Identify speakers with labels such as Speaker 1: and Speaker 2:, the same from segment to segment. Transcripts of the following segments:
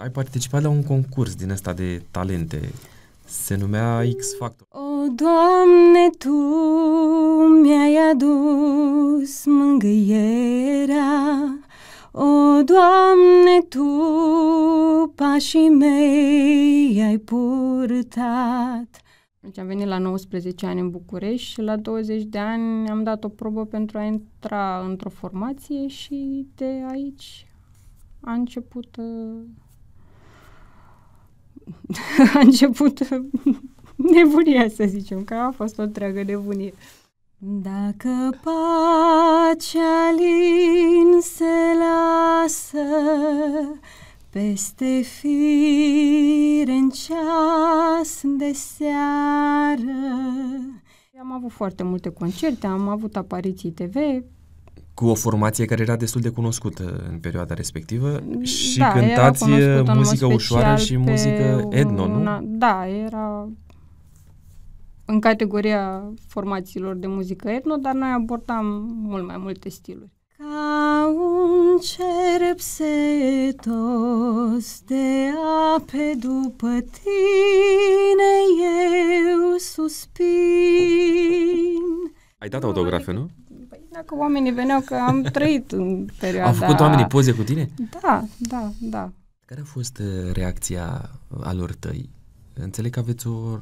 Speaker 1: ai participat la un concurs din ăsta de talente. Se numea X Factor.
Speaker 2: O, Doamne, Tu mi-ai adus mângâierea. O, Doamne, Tu pașii mei ai purtat. Deci am venit
Speaker 3: la 19 ani în București și la 20 de ani am dat o probă pentru a intra într-o formație și de aici a început uh, a început nebunia, să zicem, că a fost o întreagă nebunie.
Speaker 2: Dacă pacea lin se lasă peste fire în ceas de seară.
Speaker 3: Am avut foarte multe concerte, am avut apariții TV,
Speaker 1: cu o formație care era destul de cunoscută în perioada respectivă și da, cântați uh, muzică ușoară și muzică etno, nu? Una,
Speaker 3: da, era în categoria formațiilor de muzică etno, dar noi abordam mult mai multe stiluri.
Speaker 2: Ca un cerpsetos de ape după tine eu suspin.
Speaker 1: Ai dat autografe, nu?
Speaker 2: că oamenii veneau,
Speaker 3: că am trăit în perioada... Au făcut
Speaker 1: oamenii poze cu tine?
Speaker 3: Da, da, da. Care a
Speaker 1: fost uh, reacția uh, alor tăi? Înțeleg că aveți o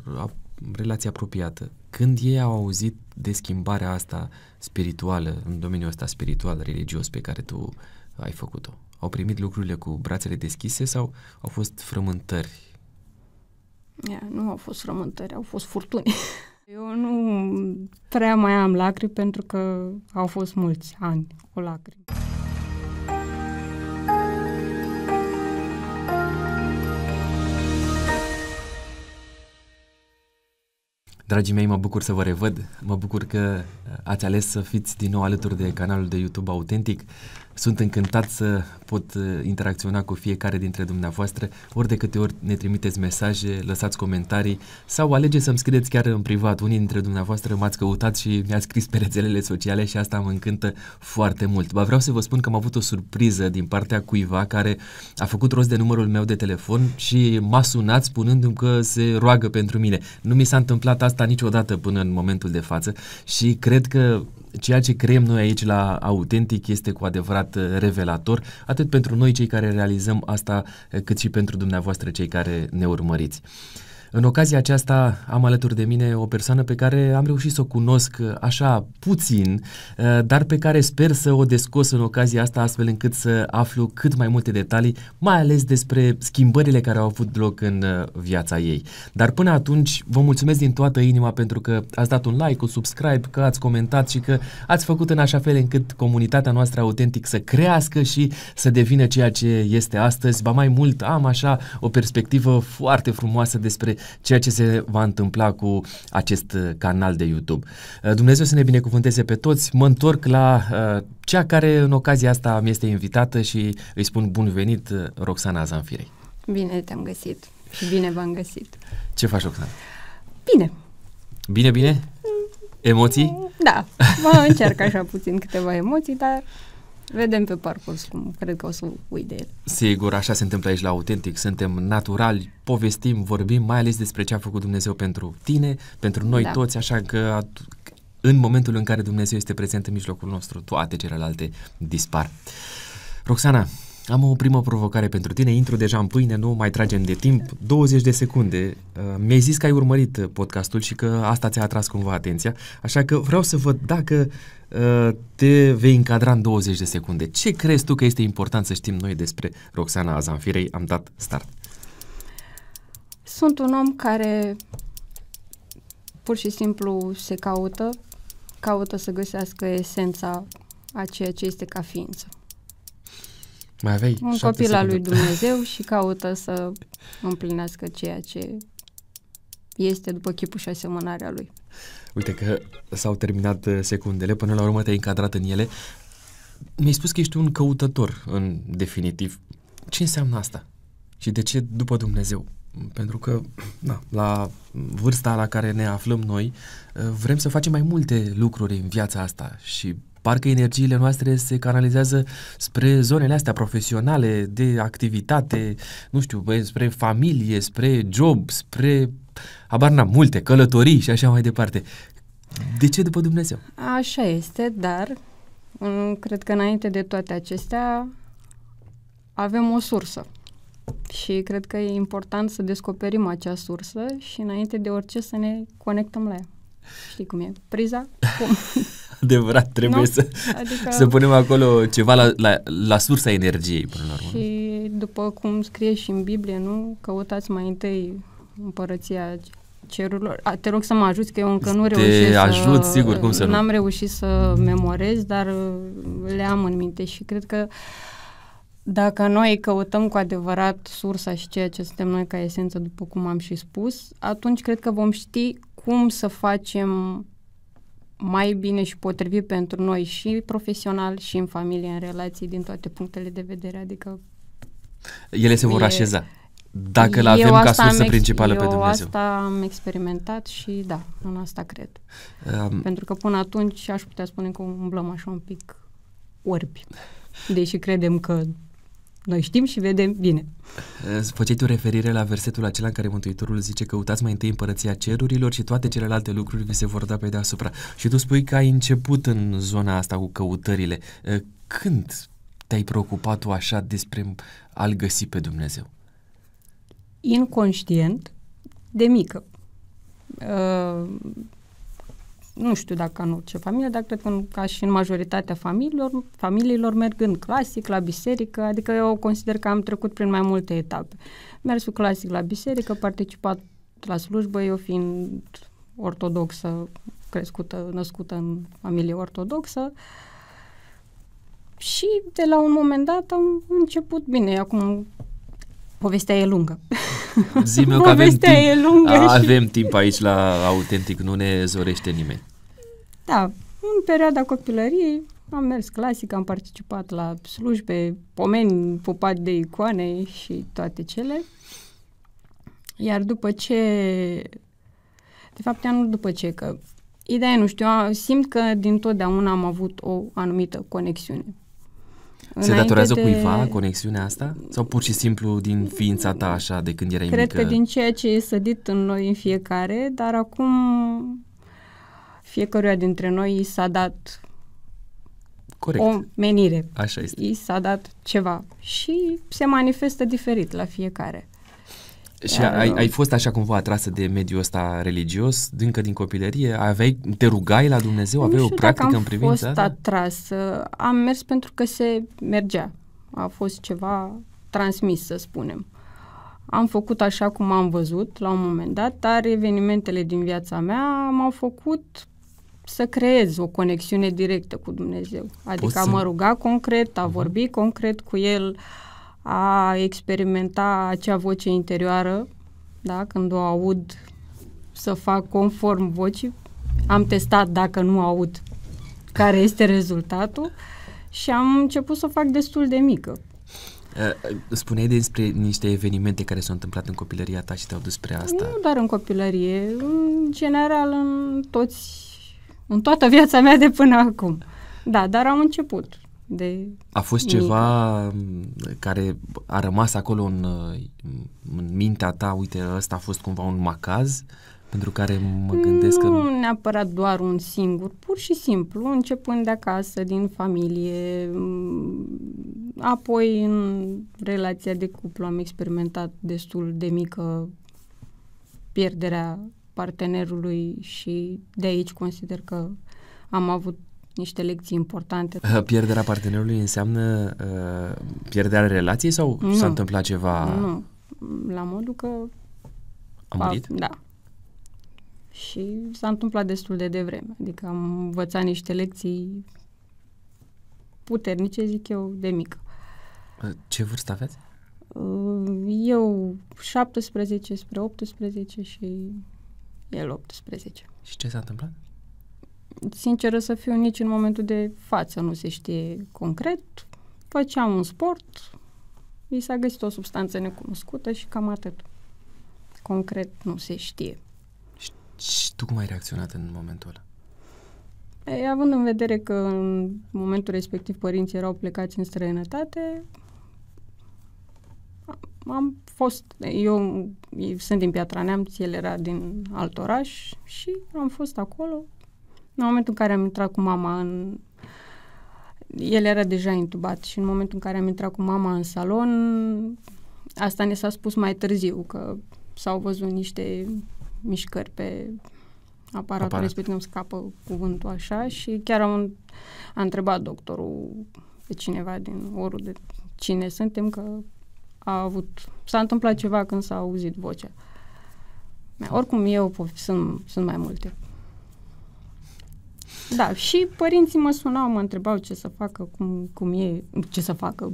Speaker 1: relație apropiată. Când ei au auzit de schimbarea asta spirituală, în domeniul ăsta spiritual, religios pe care tu ai făcut-o, au primit lucrurile cu brațele deschise sau au fost frământări?
Speaker 3: Yeah, nu au fost frământări, au fost furtuni. Eu nu prea mai am lacrimi pentru că au fost mulți ani cu lacrimi.
Speaker 1: Dragii mei, mă bucur să vă revăd, mă bucur că uh, ați ales să fiți din nou alături de canalul de YouTube Autentic. Sunt încântat să pot uh, interacționa cu fiecare dintre dumneavoastră. Ori de câte ori ne trimiteți mesaje, lăsați comentarii sau alegeți să-mi scrieți chiar în privat. Unii dintre dumneavoastră m-ați căutat și mi-ați scris pe rețelele sociale și asta mă încântă foarte mult. Ba vreau să vă spun că am avut o surpriză din partea cuiva care a făcut rost de numărul meu de telefon și m-a sunat spunându-mi că se roagă pentru mine. Nu mi s-a întâmplat asta niciodată până în momentul de față și cred că ceea ce creăm noi aici la Autentic este cu adevărat uh, revelator, atât pentru noi cei care realizăm asta, uh, cât și pentru dumneavoastră cei care ne urmăriți. În ocazia aceasta am alături de mine o persoană pe care am reușit să o cunosc așa puțin, eh, dar pe care sper să o descos în ocazia asta astfel încât să aflu cât mai multe detalii, mai ales despre schimbările care au avut loc în eh, viața ei. Dar până atunci vă mulțumesc din toată inima pentru că ați dat un like, un subscribe, că ați comentat și că ați făcut în așa fel încât comunitatea noastră autentic să crească și să devină ceea ce este astăzi. Ba mai mult am așa o perspectivă foarte frumoasă despre ceea ce se va întâmpla cu acest uh, canal de YouTube. Uh, Dumnezeu să ne binecuvânteze pe toți. Mă întorc la uh, cea care în ocazia asta mi este invitată și îi spun bun venit Roxana Zanfirei.
Speaker 3: Bine te-am găsit și bine v-am găsit. Ce faci, Roxana? Bine.
Speaker 1: Bine, bine? Mm. Emoții?
Speaker 3: Da, mă încerc așa puțin câteva emoții, dar Vedem pe parcurs cum cred că o să uit de el.
Speaker 1: Sigur, așa se întâmplă aici la Autentic. Suntem naturali, povestim, vorbim, mai ales despre ce a făcut Dumnezeu pentru tine, pentru noi da. toți, așa că în momentul în care Dumnezeu este prezent în mijlocul nostru, toate celelalte dispar. Roxana, am o primă provocare pentru tine, intru deja în pâine, nu mai tragem de timp, 20 de secunde. Uh, mi-ai zis că ai urmărit uh, podcastul și că asta ți-a atras cumva atenția, așa că vreau să văd dacă uh, te vei încadra în 20 de secunde. Ce crezi tu că este important să știm noi despre Roxana Azanfirei? Am dat start.
Speaker 3: Sunt un om care pur și simplu se caută, caută să găsească esența a ceea ce este ca ființă.
Speaker 1: Mai aveai Un copil al lui Dumnezeu
Speaker 3: și caută să împlinească ceea ce este după chipul și asemănarea lui.
Speaker 1: Uite că s-au terminat uh, secundele, până la urmă te-ai încadrat în ele. Mi-ai spus că ești un căutător, în definitiv. Ce înseamnă asta? Și de ce după Dumnezeu? Pentru că, na, la vârsta la care ne aflăm noi, uh, vrem să facem mai multe lucruri în viața asta și parcă energiile noastre se canalizează spre zonele astea profesionale, de activitate, nu știu, bă, spre familie, spre job, spre, abarna n multe, călătorii și așa mai departe. De ce după Dumnezeu?
Speaker 3: Așa este, dar mm, cred că înainte de toate acestea avem o sursă. Și cred că e important să descoperim acea sursă și înainte de orice să ne conectăm la ea. Știi cum e? Priza? Cum? Adevărat, trebuie să, adică... să punem
Speaker 1: acolo ceva la, la, la sursa energiei, până la urmă.
Speaker 3: Și după cum scrie și în Biblie, nu? Căutați mai întâi împărăția cerurilor. A, te rog să mă ajuți, că eu încă nu reușesc să ajut, sigur, cum să N-am reușit să memorez, dar uh, le am în minte și cred că dacă noi căutăm cu adevărat sursa și ceea ce suntem noi ca esență, după cum am și spus, atunci cred că vom ști cum să facem mai bine și potrivit pentru noi și profesional și în familie, în relații, din toate punctele de vedere, adică...
Speaker 1: Ele se vor e, așeza.
Speaker 2: Dacă le avem ca sursă ex- principală eu pe Dumnezeu.
Speaker 3: asta am experimentat și da, în asta cred. Um, Pentru că până atunci aș putea spune că umblăm așa un pic orbi. Deși credem că noi știm și vedem bine.
Speaker 1: Eh, Făceai tu referire la versetul acela în care Mântuitorul zice că căutați mai întâi împărăția cerurilor și toate celelalte lucruri vi se vor da pe deasupra. Și tu spui că ai început în zona asta cu căutările. Eh, când te-ai preocupat tu așa despre a-L găsi pe Dumnezeu?
Speaker 3: Inconștient, de mică. Uh nu știu dacă în orice familie, dar cred că în, ca și în majoritatea familiilor, familiilor mergând clasic la biserică, adică eu consider că am trecut prin mai multe etape. Mersul clasic la biserică, participat la slujbă, eu fiind ortodoxă, crescută, născută în familie ortodoxă, și de la un moment dat am început, bine, acum povestea e lungă. Zi-mi că avem timp, e lungă avem și... timp
Speaker 1: aici la Autentic, nu ne zorește nimeni.
Speaker 3: Da, în perioada copilăriei am mers clasic, am participat la slujbe, pomeni pupat de icoane și toate cele. Iar după ce, de fapt anul după ce, că ideea nu știu, simt că din totdeauna am avut o anumită conexiune. Se Înainte datorează de... cuiva
Speaker 1: conexiunea asta? Sau pur și simplu din ființa ta așa de când erai Cred mică? Cred că din
Speaker 3: ceea ce e sădit în noi în fiecare, dar acum fiecăruia dintre noi i s-a dat Corect. o menire.
Speaker 1: Așa este. I
Speaker 3: s-a dat ceva și se manifestă diferit la fiecare. Și Iar, ai, uh, ai
Speaker 1: fost așa cumva atrasă de mediul ăsta religios, încă din copilărie? Aveai, te rugai la Dumnezeu? Aveai o practică în privința asta? am fost
Speaker 3: atrasă. Am mers pentru că se mergea. A fost ceva transmis, să spunem. Am făcut așa cum am văzut la un moment dat, dar evenimentele din viața mea m-au făcut să creez o conexiune directă cu Dumnezeu. Adică Poți a mă ruga concret, a uh-huh. vorbi concret cu El, a experimenta acea voce interioară, da, când o aud să fac conform vocii. Am testat dacă nu aud care este rezultatul și am început să o fac destul de mică.
Speaker 1: Eh, eh, spuneai despre niște evenimente care s-au întâmplat în copilăria ta și te-au dus spre asta. Nu
Speaker 3: doar în copilărie, în general în toți în toată viața mea de până acum. Da, dar am început. De a fost mic. ceva
Speaker 1: mm, care a rămas acolo în, mm, în mintea ta, uite, ăsta a fost cumva un macaz pentru care mă gândesc nu că... Nu
Speaker 3: neapărat doar un singur, pur și simplu, începând de acasă, din familie, mm, apoi în relația de cuplu am experimentat destul de mică pierderea partenerului și de aici consider că am avut niște lecții importante. Pierderea
Speaker 1: partenerului înseamnă uh, pierderea relației sau nu. s-a întâmplat ceva? Nu,
Speaker 3: la modul că... A murit? A, da. Și s-a întâmplat destul de devreme. Adică am învățat niște lecții puternice, zic eu, de mică.
Speaker 1: Uh, ce vârstă aveți?
Speaker 3: Uh, eu 17 spre 18 și el 18.
Speaker 1: Și ce s-a întâmplat?
Speaker 3: Sinceră să fiu, nici în momentul de față nu se știe concret. Făceam un sport, i s-a găsit o substanță necunoscută și cam atât. Concret nu se știe. Și, și
Speaker 1: tu cum ai reacționat în momentul ăla?
Speaker 3: E, păi, având în vedere că în momentul respectiv părinții erau plecați în străinătate, am fost, eu sunt din Piatra Neamț, el era din alt oraș și am fost acolo. În momentul în care am intrat cu mama în... El era deja intubat și în momentul în care am intrat cu mama în salon, asta ne s-a spus mai târziu, că s-au văzut niște mișcări pe aparatul Aparat. respectiv, nu scapă cuvântul așa și chiar am, a întrebat doctorul pe cineva din orul de cine suntem, că a avut, s-a întâmplat ceva când s-a auzit vocea. Oricum, eu sunt, sunt mai multe. Da, și părinții mă sunau, mă întrebau ce să facă, cum, cum e, ce să facă.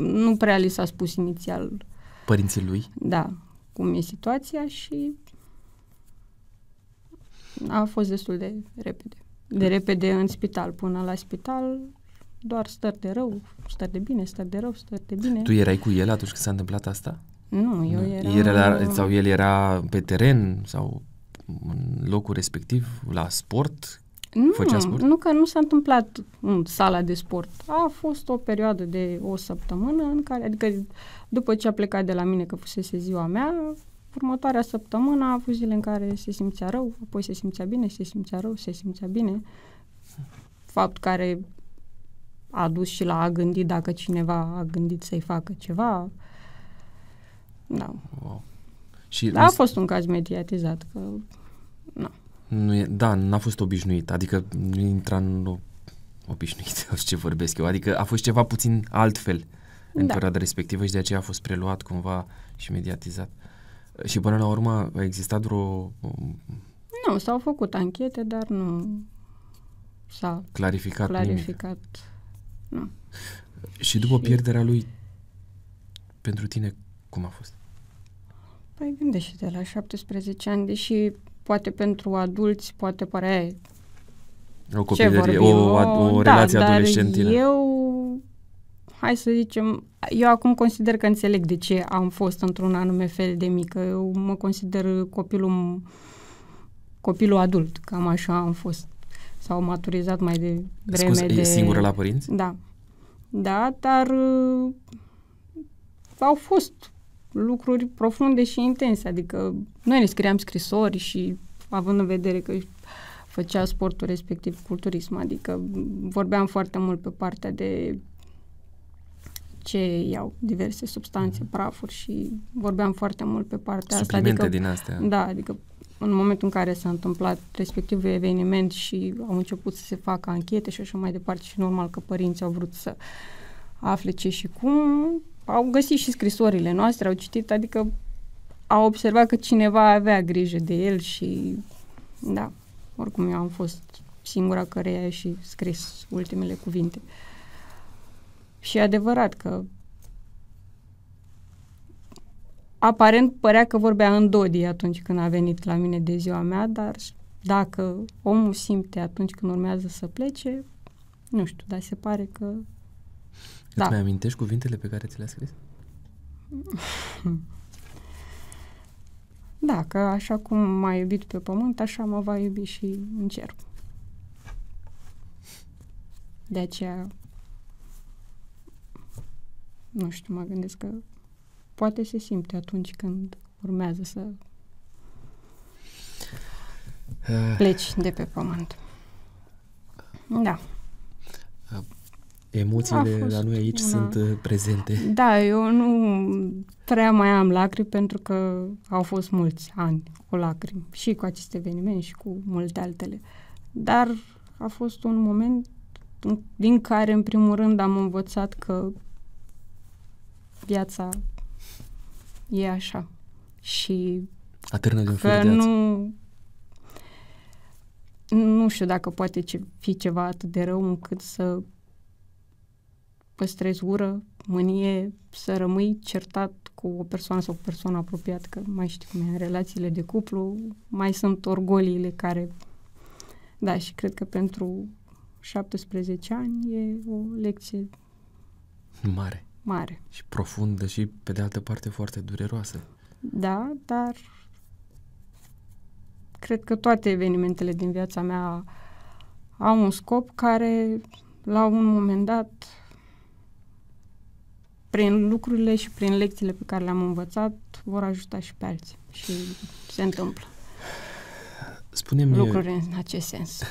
Speaker 3: Nu prea li s-a spus inițial.
Speaker 1: Părinții lui? Da,
Speaker 3: cum e situația și a fost destul de repede. De da. repede în spital, până la spital doar stări de rău, stări de bine, stări de rău, stări de bine. Tu erai cu
Speaker 1: el atunci când s-a întâmplat asta?
Speaker 3: Nu, eu nu. Era, Era sau
Speaker 1: el era pe teren sau în locul respectiv, la sport? Nu, Făcea sport? nu
Speaker 3: că nu s-a întâmplat în sala de sport. A fost o perioadă de o săptămână în care, adică după ce a plecat de la mine că fusese ziua mea, următoarea săptămână a avut zile în care se simțea rău, apoi se simțea bine, se simțea rău, se simțea bine. Fapt care a dus și la a gândit dacă cineva a gândit să-i facă ceva.
Speaker 1: Da. Wow. Și da, a
Speaker 3: fost un caz mediatizat, că nu.
Speaker 1: Nu e, da, n-a fost obișnuit, adică nu intra în obișnuit, ce vorbesc eu, adică a fost ceva puțin altfel în da. perioada respectivă și de aceea a fost preluat cumva și mediatizat. Și până la urmă a existat vreo... Um,
Speaker 2: nu,
Speaker 3: s-au făcut anchete, dar nu s-a clarificat, clarificat nimic.
Speaker 1: Nu. Și după și... pierderea lui, pentru tine, cum a fost?
Speaker 3: Păi gândește de la 17 ani, deși poate pentru adulți poate pare
Speaker 2: o copilărie, o, o, o da, relație da, adolescentină.
Speaker 3: eu, hai să zicem, eu acum consider că înțeleg de ce am fost într-un anume fel de mică. Eu mă consider copilul copilul adult, cam așa am fost s-au maturizat mai de vreme Scuze, de... e singură la părinți? Da. Da, dar uh, au fost lucruri profunde și intense, adică noi ne scriam scrisori și având în vedere că făcea sportul respectiv culturism, adică vorbeam foarte mult pe partea de ce iau diverse substanțe, mm-hmm. prafuri și vorbeam foarte mult pe partea Suplimente asta. Adică, din astea. Da, adică în momentul în care s-a întâmplat respectiv eveniment și au început să se facă anchete și așa mai departe și normal că părinții au vrut să afle ce și cum, au găsit și scrisorile noastre, au citit, adică au observat că cineva avea grijă de el și da, oricum eu am fost singura care i-a și scris ultimele cuvinte. Și e adevărat că aparent părea că vorbea în Dodi atunci când a venit la mine de ziua mea, dar dacă omul simte atunci când urmează să plece, nu știu, dar se pare că...
Speaker 1: Îți da. mai amintești cuvintele pe care ți le-a scris?
Speaker 3: da, că așa cum m-a iubit pe pământ, așa mă va iubi și în cer. De aceea, nu știu, mă gândesc că poate se simte atunci când urmează să
Speaker 2: eh. pleci de pe pământ.
Speaker 3: Da.
Speaker 1: Emoțiile la noi aici una... sunt eh, prezente.
Speaker 3: Da, eu nu prea mai am lacrimi pentru că au fost mulți ani cu lacrimi și cu aceste evenimente și cu multe altele. Dar a fost un moment din care, în primul rând, am învățat că viața e așa. Și Atârnă din că nu, nu știu dacă poate ce, fi ceva atât de rău încât să păstrezi ură, mânie, să rămâi certat cu o persoană sau cu persoană apropiată, că mai știu cum e, în relațiile de cuplu mai sunt orgoliile care... Da, și cred că pentru 17 ani e o lecție
Speaker 1: mare mare. Și profundă și, pe de altă parte, foarte dureroasă.
Speaker 3: Da, dar cred că toate evenimentele din viața mea au un scop care, la un moment dat, prin lucrurile și prin lecțiile pe care le-am învățat, vor ajuta și pe alții. Și se întâmplă. Spune-mi lucruri în acest sens.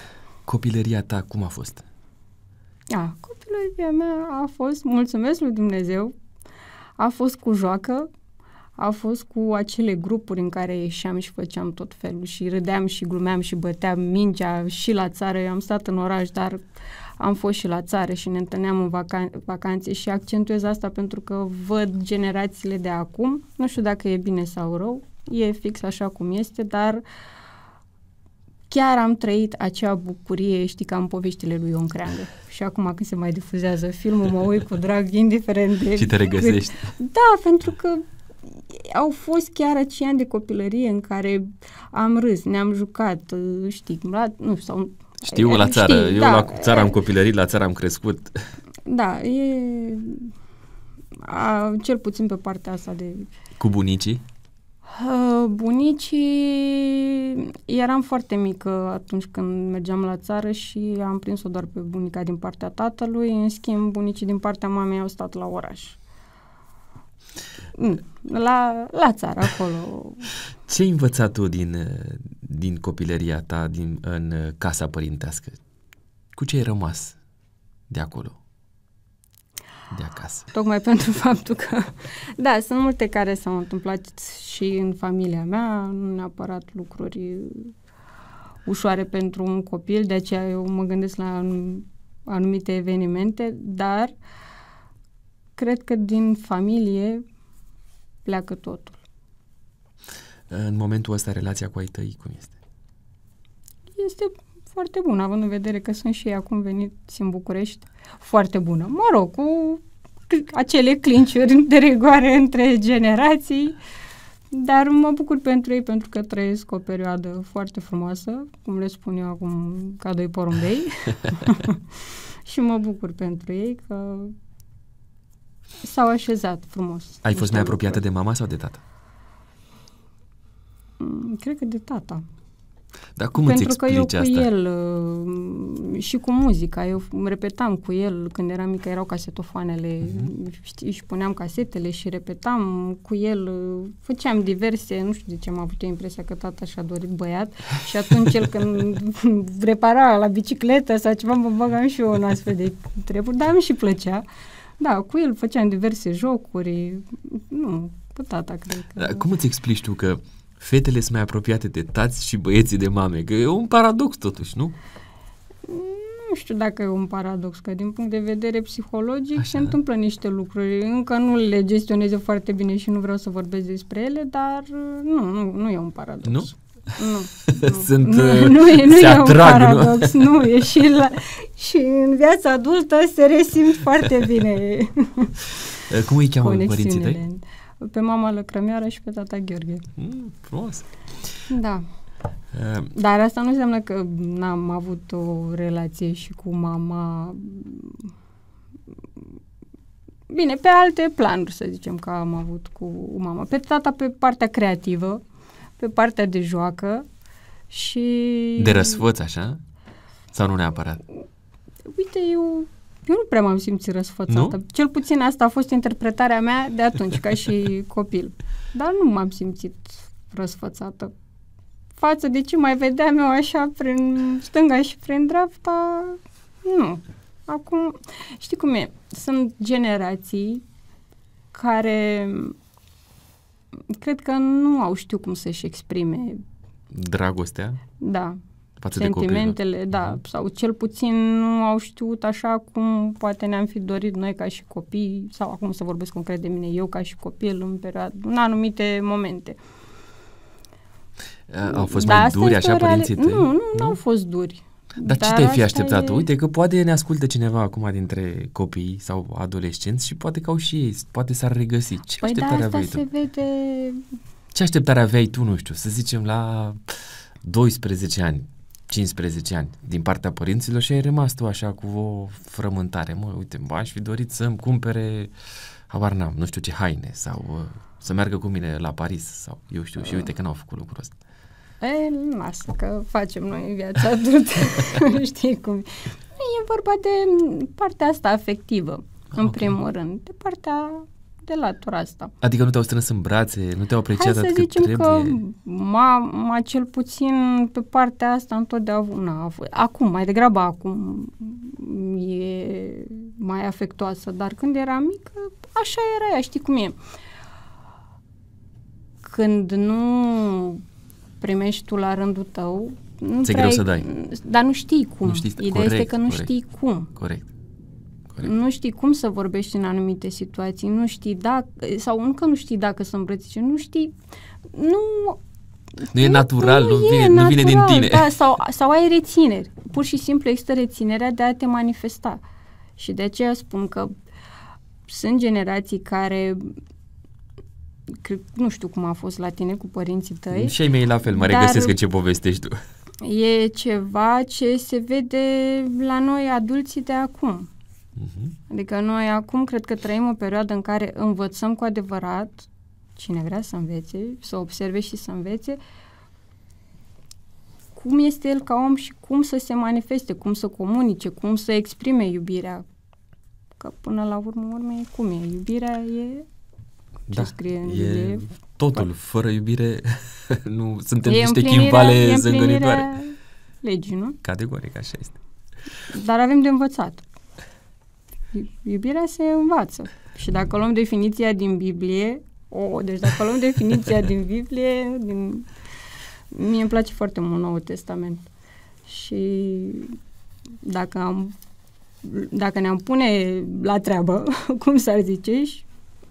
Speaker 1: Copilăria ta cum a fost?
Speaker 3: A, da, copilăria mea a fost, mulțumesc lui Dumnezeu, a fost cu joacă, a fost cu acele grupuri în care ieșeam și făceam tot felul și râdeam și glumeam și băteam mingea și la țară. Eu am stat în oraș, dar am fost și la țară și ne întâlneam în vacan- vacanțe și accentuez asta pentru că văd generațiile de acum. Nu știu dacă e bine sau rău, e fix așa cum este, dar uh, chiar am trăit acea bucurie, știi, ca în poveștile lui Ion Creangă. Și acum când se mai difuzează filmul, mă uit cu drag, indiferent de... Și te regăsești. Da, pentru că au fost chiar acei ani de copilărie în care am râs, ne-am jucat, știi, la, nu sau... Știu, la țară. Știi, Eu da, la țară am
Speaker 1: copilărit, la țară am crescut.
Speaker 3: Da, e... A, cel puțin pe partea asta de...
Speaker 1: Cu bunicii?
Speaker 3: Bunicii, eram foarte mică atunci când mergeam la țară și am prins-o doar pe bunica din partea tatălui, în schimb bunicii din partea mamei au stat la oraș. Mm, la, la țară, acolo.
Speaker 1: Ce ai învățat tu din, din copilăria ta, din, în casa părintească? Cu ce ai rămas de acolo?
Speaker 3: de acasă. Tocmai pentru faptul că, da, sunt multe care s-au întâmplat și în familia mea, nu neapărat lucruri ușoare pentru un copil, de aceea eu mă gândesc la anumite evenimente, dar cred că din familie pleacă totul.
Speaker 1: În momentul ăsta, relația cu ai tăi cum este?
Speaker 3: Este foarte bună, având în vedere că sunt și ei acum veniți în București, foarte bună. Mă rog, cu acele clinciuri de regoare între generații, dar mă bucur pentru ei pentru că trăiesc o perioadă foarte frumoasă, cum le spun eu acum, ca doi porumbei. și mă bucur pentru ei că s-au așezat frumos. Ai fost mai apropiată
Speaker 1: de mama sau de tata?
Speaker 3: Mm, cred că de tata.
Speaker 1: Dar cum Pentru îți că eu cu asta?
Speaker 3: el uh, și cu muzica, eu repetam cu el când eram mică, erau casetofoanele, uh-huh. și puneam casetele și repetam cu el, uh, făceam diverse, nu știu de ce am avut eu impresia că tata și-a dorit băiat și atunci el când repara la bicicletă sau ceva, mă băgam și eu în astfel de treburi, dar mi și plăcea. Da, cu el făceam diverse jocuri, nu, cu tata, cred că.
Speaker 1: Cum îți explici tu că uh, fetele sunt mai apropiate de tați și băieții de mame, că e un paradox totuși, nu?
Speaker 3: Nu știu dacă e un paradox, că din punct de vedere psihologic Așa, se întâmplă niște lucruri. Încă nu le gestionez foarte bine și nu vreau să vorbesc despre ele, dar uh, nu, nu, nu e un paradox. Nu? Nu,
Speaker 1: nu. Sunt, nu, nu, uh, nu e, nu se e atrag, un paradox, nu,
Speaker 3: nu e și, la, și în viața adultă se resimt foarte bine.
Speaker 1: Cum îi cheamă părinții tăi?
Speaker 3: pe mama lăcrămioară și pe tata Gheorghe. Mm, frumos! Da. Uh, Dar asta nu înseamnă că n-am avut o relație și cu mama bine, pe alte planuri, să zicem, că am avut cu mama. Pe tata pe partea creativă, pe partea de joacă și... De răsfăț,
Speaker 1: așa? Sau nu neapărat?
Speaker 3: Uite, eu eu nu prea m-am simțit răsfățată. Nu? Cel puțin asta a fost interpretarea mea de atunci, ca și copil. Dar nu m-am simțit răsfățată. Față de ce mai vedeam eu așa prin stânga și prin dreapta, nu. Acum, știi cum e? Sunt generații care cred că nu au știut cum să-și exprime
Speaker 1: dragostea.
Speaker 3: Da față sentimentele, de copii, da? Mhm. sau cel puțin nu au știut așa cum poate ne-am fi dorit noi ca și copii, sau acum să vorbesc concret de mine, eu ca și copil în perioadă, în anumite momente.
Speaker 1: A, eh, au fost da, mai duri așa reali... părinții tăi? Nu,
Speaker 3: nu, nu, au fost duri. Dar, dar ce te-ai fi așteptat? E... Uite
Speaker 1: că poate ne ascultă cineva acum dintre copii sau adolescenți și poate că au și ei, poate s-ar regăsi. Ce păi da, așteptare da, aveai se tu? vede... Ce așteptare aveai tu, nu știu, să zicem la 12 ani? 15 ani din partea părinților și ai rămas tu așa cu o frământare. Mă, uite, aș fi dorit să-mi cumpere, habar n-am, nu știu ce haine sau uh, să meargă cu mine la Paris sau eu știu și uite că n-au făcut lucrul ăsta.
Speaker 3: E, așa că facem noi viața adultă, știi cum. E vorba de partea asta afectivă, okay. în primul rând, de partea de latura asta.
Speaker 1: Adică nu te-au strâns în brațe, nu te-au apreciat Hai să atât zicem cât că
Speaker 3: mama, cel puțin pe partea asta întotdeauna, acum, mai degrabă acum, e mai afectoasă, dar când era mică,
Speaker 2: așa era ea,
Speaker 3: știi cum e. Când nu primești tu la rândul tău, nu prea greu să dai. Dar nu știi cum. Nu știi, Ideea corect, este că nu corect, știi cum. Corect. Corect. Nu știi cum să vorbești în anumite situații, nu știi dacă, sau încă nu știi dacă să îmbrățișe, nu știi, nu...
Speaker 1: Nu e natural, nu, nu, vine, natural, nu vine din tine. Da,
Speaker 3: sau, sau ai rețineri. Pur și simplu există reținerea de a te manifesta. Și de aceea spun că sunt generații care cred, nu știu cum a fost la tine cu părinții tăi. Și ai mei la fel, mă regăsesc ce
Speaker 1: povestești tu.
Speaker 3: E ceva ce se vede la noi adulții de acum. Uh-huh. Adică noi acum cred că trăim o perioadă în care învățăm cu adevărat, cine vrea să învețe, să observe și să învețe, cum este el ca om și cum să se manifeste, cum să comunice, cum să exprime iubirea. Că până la urmă, urme, cum e? Iubirea e ce da, scrie în e de...
Speaker 1: totul. Fără iubire nu suntem e niște chimpale zângănitoare. legii, nu? Categoric, așa este.
Speaker 3: Dar avem de învățat. Iubirea se învață. Și dacă luăm definiția din Biblie, o, oh, deci dacă luăm definiția din Biblie, din... mie îmi place foarte mult Noul Testament. Și dacă am dacă ne-am pune la treabă, cum s-ar zice, și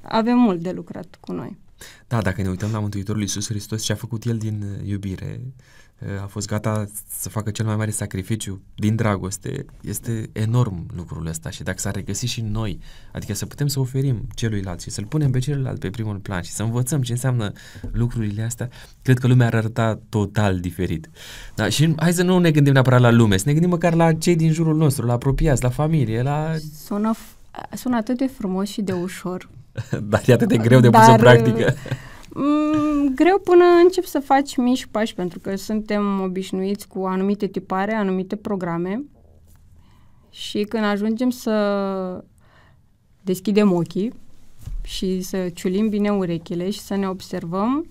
Speaker 3: avem mult de lucrat cu noi.
Speaker 1: Da, dacă ne uităm la Mântuitorul Iisus Hristos, ce a făcut El din iubire, Eh, a fost gata să facă cel mai mare sacrificiu din dragoste, este enorm lucrul ăsta și dacă s-ar regăsi și noi, adică să putem să oferim celuilalt și să-l punem pe celălalt pe primul plan și să învățăm ce înseamnă lucrurile astea, cred că lumea ar arăta total diferit. Da? Și hai să nu ne gândim neapărat la lume, să ne gândim măcar la cei din jurul nostru, la apropiați, la familie, la...
Speaker 3: Sună, sună atât de frumos și de ușor. Dar e atât de greu de pus în practică. Uh, Mm, greu până încep să faci mici pași, pentru că suntem obișnuiți cu anumite tipare, anumite programe și când ajungem să deschidem ochii și să ciulim bine urechile și să ne observăm,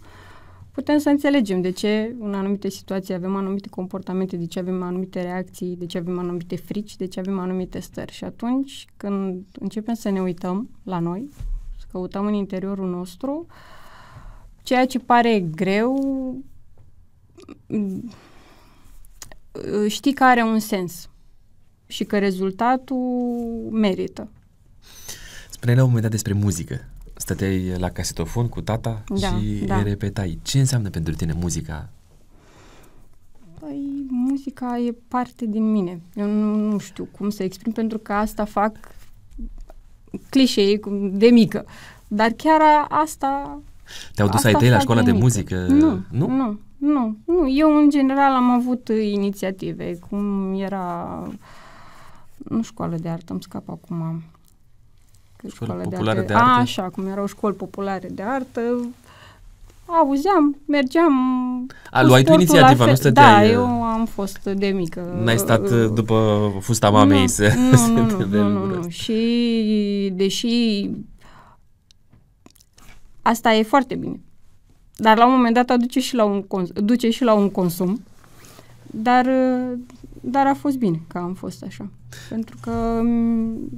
Speaker 3: putem să înțelegem de ce în anumite situații avem anumite comportamente, de ce avem anumite reacții, de ce avem anumite frici, de ce avem anumite stări. Și atunci când începem să ne uităm la noi, să căutăm în interiorul nostru, uh, Ceea ce pare greu, știi că are un sens și că rezultatul merită.
Speaker 1: Spuneai la un moment dat despre muzică. Stăteai la casetofon cu tata
Speaker 2: da, și da.
Speaker 1: repetai. Ce înseamnă pentru tine muzica?
Speaker 2: Păi,
Speaker 3: muzica e parte din mine. Eu nu, nu știu cum să exprim, pentru că asta fac clișee de mică. Dar chiar asta
Speaker 2: te-au dus ai tăi la școala de muzică? Nu, nu,
Speaker 3: nu, nu, nu. Eu, în general, am avut inițiative, cum era, nu școală de artă, îmi scap acum.
Speaker 2: Școală populară de artă. De artă. A, așa,
Speaker 3: cum erau școli populare de artă, auzeam, mergeam
Speaker 2: A, luai tu inițiativa, nu stăteai... Da, uh, eu
Speaker 3: am fost de mică. N-ai stat uh, uh,
Speaker 1: după fusta mamei nu, să... Nu, nu, nu, nu, nu.
Speaker 3: Și deși Asta e foarte bine. Dar la un moment dat aduce și la un, cons- duce și la un consum. Dar, dar a fost bine că am fost așa. Pentru că mm,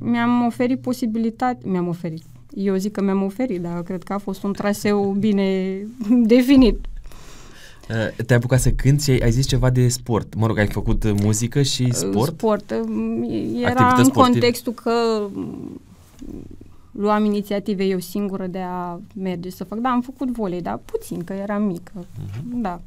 Speaker 3: mi-am oferit posibilitate, mi-am oferit. Eu zic că mi-am oferit, dar cred că a fost un traseu bine definit.
Speaker 1: Uh, te-ai apucat să cânti și ai, zis ceva de sport. Mă rog, ai făcut uh, muzică și uh, sport?
Speaker 3: Sport. Era în contextul că luam inițiative eu singură de a merge să fac. Da, am făcut volei, dar puțin, că eram mică. Uh-huh. Da.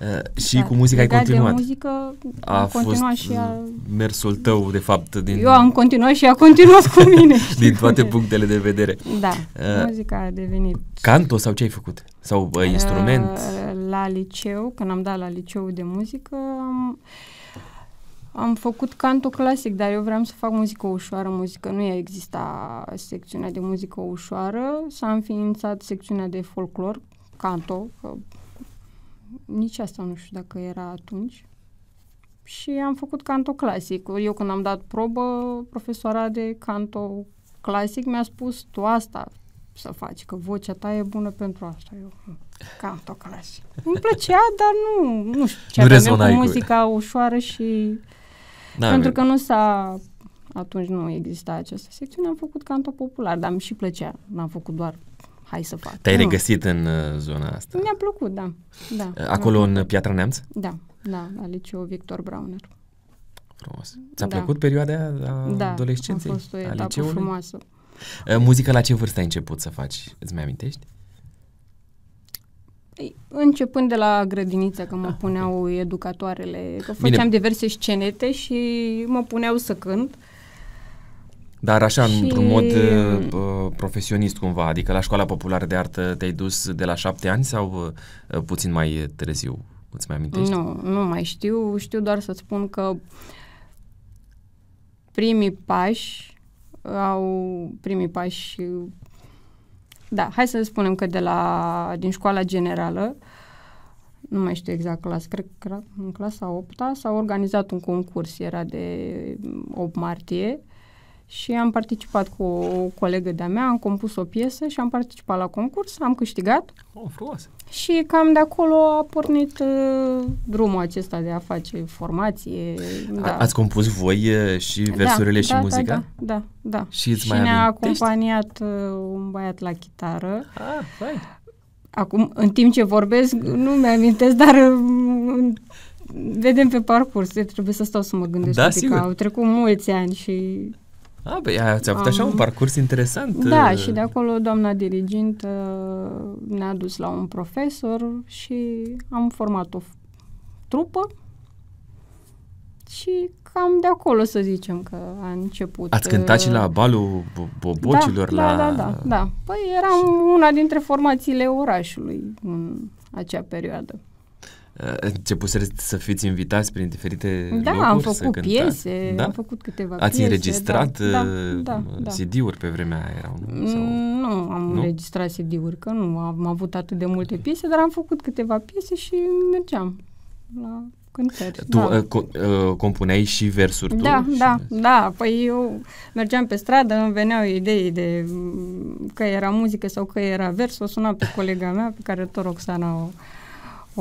Speaker 1: Uh, și da, cu muzica ai continuat. De
Speaker 3: muzică a continuat fost și a...
Speaker 1: mersul tău, de fapt. Din... Eu am
Speaker 3: continuat și a continuat cu mine.
Speaker 1: din toate punctele de vedere. Da, uh,
Speaker 3: muzica a devenit...
Speaker 1: Canto sau ce ai făcut? Sau uh, instrument? Uh,
Speaker 3: la liceu, când am dat la liceu de muzică, am... Uh, am făcut canto clasic, dar eu vreau să fac muzică ușoară, muzică. Nu exista secțiunea de muzică ușoară. S-a înființat secțiunea de folclor, canto, că nici asta nu știu dacă era atunci. Și am făcut canto clasic. Eu când am dat probă, profesoara de canto clasic mi-a spus tu asta să faci, că vocea ta e bună pentru asta. Eu hmm, canto clasic.
Speaker 2: Îmi plăcea, dar nu, nu știu
Speaker 3: ce nu aveam cu muzica ușoară și da, Pentru că nu s-a atunci nu exista această secțiune, am făcut canto popular, dar mi și plăcea, n-am făcut doar hai să fac. Te-ai nu.
Speaker 1: regăsit în uh, zona asta?
Speaker 3: Mi-a plăcut, da. da uh, Acolo
Speaker 1: în Piatra Neamț?
Speaker 3: Da, da, la liceu Victor Brauner. Frumos. Ți-a da. plăcut
Speaker 1: perioada aia da, adolescenței? Da, a fost o etapă frumoasă. Uh, muzica la ce vârstă ai început să faci? Îți mai amintești?
Speaker 3: Începând de la grădiniță, că mă ah, puneau okay. educatoarele, că făceam Bine. diverse scenete și mă puneau să cânt.
Speaker 1: Dar așa, și... într-un mod uh, uh, profesionist cumva, adică la școala populară de artă te-ai dus de la șapte ani sau uh, uh puțin mai târziu? Îți mai amintești? Nu,
Speaker 3: nu mai știu. Știu doar să spun că primii pași au primii pași da, hai să spunem că de la, din școala generală, nu mai știu exact clasă, cred că în clasa 8 s-a organizat un concurs, era de 8 martie, și am participat cu o colegă de-a mea, am compus o piesă și am participat la concurs, am câștigat. Oh, frumos! Și cam de acolo a pornit uh, drumul acesta de a face formație. A, da. Ați
Speaker 1: compus voi și versurile da, și da, da, da muzica? Da, da,
Speaker 3: da. da. Și, îți și mai ne-a amintești? acompaniat uh, un băiat la chitară. Ah, fai. Acum, în timp ce vorbesc, nu mi-amintesc, dar uh, vedem pe parcurs. trebuie să stau să mă gândesc da, un au trecut mulți ani și Ah, păi, a, băi, ți-a avut așa un parcurs interesant. Da, uh, și de acolo doamna dirigint uh, ne-a dus la un profesor și am format o trupă și cam de acolo să zicem că a început. Ați cântat și la uh,
Speaker 1: balul bobocilor? Da, la... da, da, da,
Speaker 3: da. Păi eram și... una dintre formațiile orașului în acea perioadă.
Speaker 1: Eh, începuseră să fiți invitați prin diferite Da, locuri, am făcut să piese, da? am făcut câteva Ați piese. Ați înregistrat da, da, eh, da, da, CD-uri pe vremea aia? Mm, sau...
Speaker 3: Nu, am nu? înregistrat CD-uri, că nu am avut atât de multe piese, dar am făcut câteva piese și mergeam la cântări. Tu da. Eh,
Speaker 1: co- compuneai și versuri da, tu? Da,
Speaker 3: și da, da. Păi eu mergeam pe stradă, îmi veneau idei de mm, că era muzică sau că era vers, o suna pe colega mea, pe care tot Roxana o,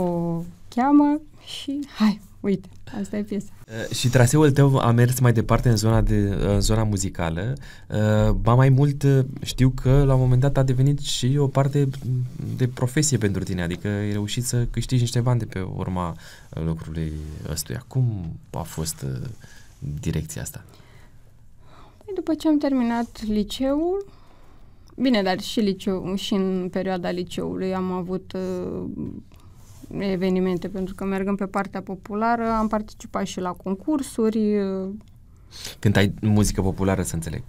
Speaker 3: o cheamă și hai, uite, asta e piesa.
Speaker 1: Uh, și traseul tău a mers mai departe în zona, de, uh, în zona muzicală. Uh, ba mai mult, uh, știu că la un moment dat a devenit și o parte de profesie pentru tine, adică ai reușit să câștigi niște bani de pe urma uh, lucrului ăstuia. Cum a fost uh, direcția asta?
Speaker 3: Păi după ce am terminat liceul, bine, dar și, liceu, și în perioada liceului am avut uh, evenimente, pentru că mergând pe partea populară, am participat și la concursuri. Uh,
Speaker 1: ai muzică populară, să înțeleg.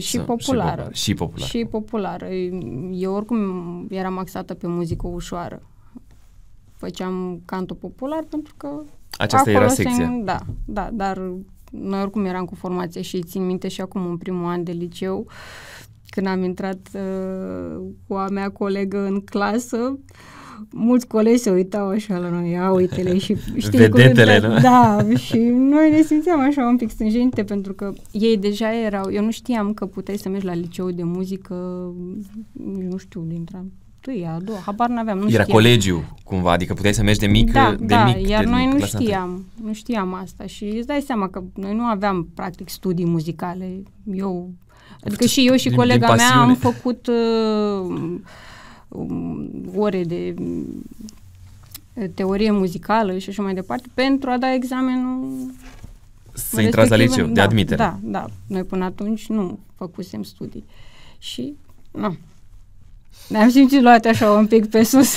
Speaker 1: Și sau, populară. Și populară. Și
Speaker 3: populară. Eu oricum eram axată pe muzică ușoară. Făceam cantul popular pentru că... Aceasta era secția. Se, da, da, dar noi oricum eram cu formație și țin minte și acum în primul an de liceu, când am intrat uh, cu a mea colegă în clasă, uh, mulți colegi se uitau așa la noi, ia uitele și știi Vedetele, cum, da. da, și noi ne simțeam așa un pic stânjenite pentru că ei deja erau, eu nu știam că puteai să mergi la liceu de muzică, nu știu, dintre tâia, a doua, habar n-aveam, nu Era știam. colegiu,
Speaker 1: cumva, adică puteai să mergi de mic, da, de da, mic. iar de noi mic, nu știam,
Speaker 3: nu știam asta și îți dai seama că noi nu aveam, practic, studii muzicale. Eu, adică și eu și din, colega din mea am făcut... Uh, Um, ore de uh, teorie muzicală și așa mai departe, pentru a da examenul să intrați la liceu, da, de admitere. Da, da. Noi până atunci nu făcusem studii. Și, nu. Ne-am simțit luate așa un pic pe sus.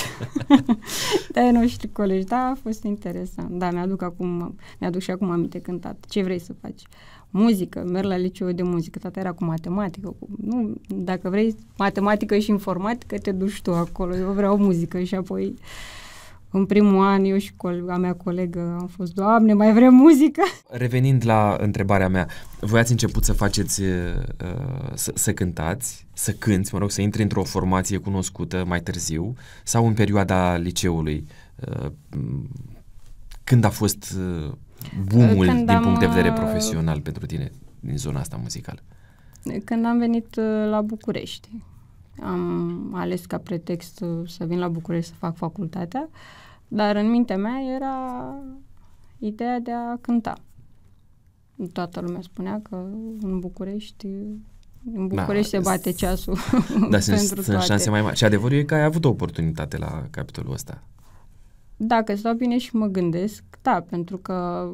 Speaker 3: da, nu știu, colegi, da, a fost interesant. Da, mi-aduc acum, mi-aduc și acum aminte cântat. Ce vrei să faci? muzică, merg la liceu de muzică, tata era cu matematică, cu, nu, dacă vrei matematică și informatică, te duci tu acolo, eu vreau muzică și apoi în primul an eu și colega mea colegă am fost, Doamne, mai vrem muzică?
Speaker 1: Revenind la întrebarea mea, voi ați început să faceți, uh, să, să cântați, să cânți, mă rog, să intri într-o formație cunoscută mai târziu sau în perioada liceului? Uh, când a fost uh, boom din am, punct de vedere uh, profesional pentru tine din zona asta muzicală?
Speaker 3: Când am venit uh, la București, am ales ca pretext uh, să vin la București să fac facultatea, dar în mintea mea era ideea de a cânta. Toată lumea spunea că în București în da, București da, se bate ceasul. Da, pentru sunt, sunt șanse mai mari.
Speaker 1: Și adevărul e că ai avut o oportunitate la capitolul ăsta.
Speaker 3: Dacă stau bine și mă gândesc, da, pentru că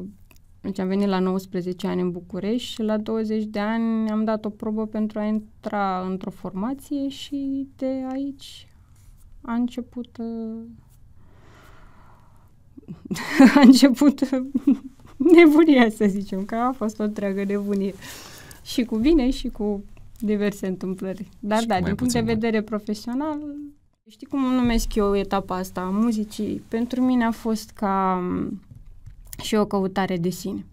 Speaker 3: deci am venit la 19 ani în București și la 20 de ani am dat o probă pentru a intra într-o formație și de aici a început uh, a început uh, nebunia, să zicem, că a fost o întreagă nebunie. Și cu bine și cu diverse întâmplări. Dar da, din punct de da. vedere mai... profesional, Știi cum numesc eu etapa asta a muzicii? Pentru mine a fost ca și o căutare de sine.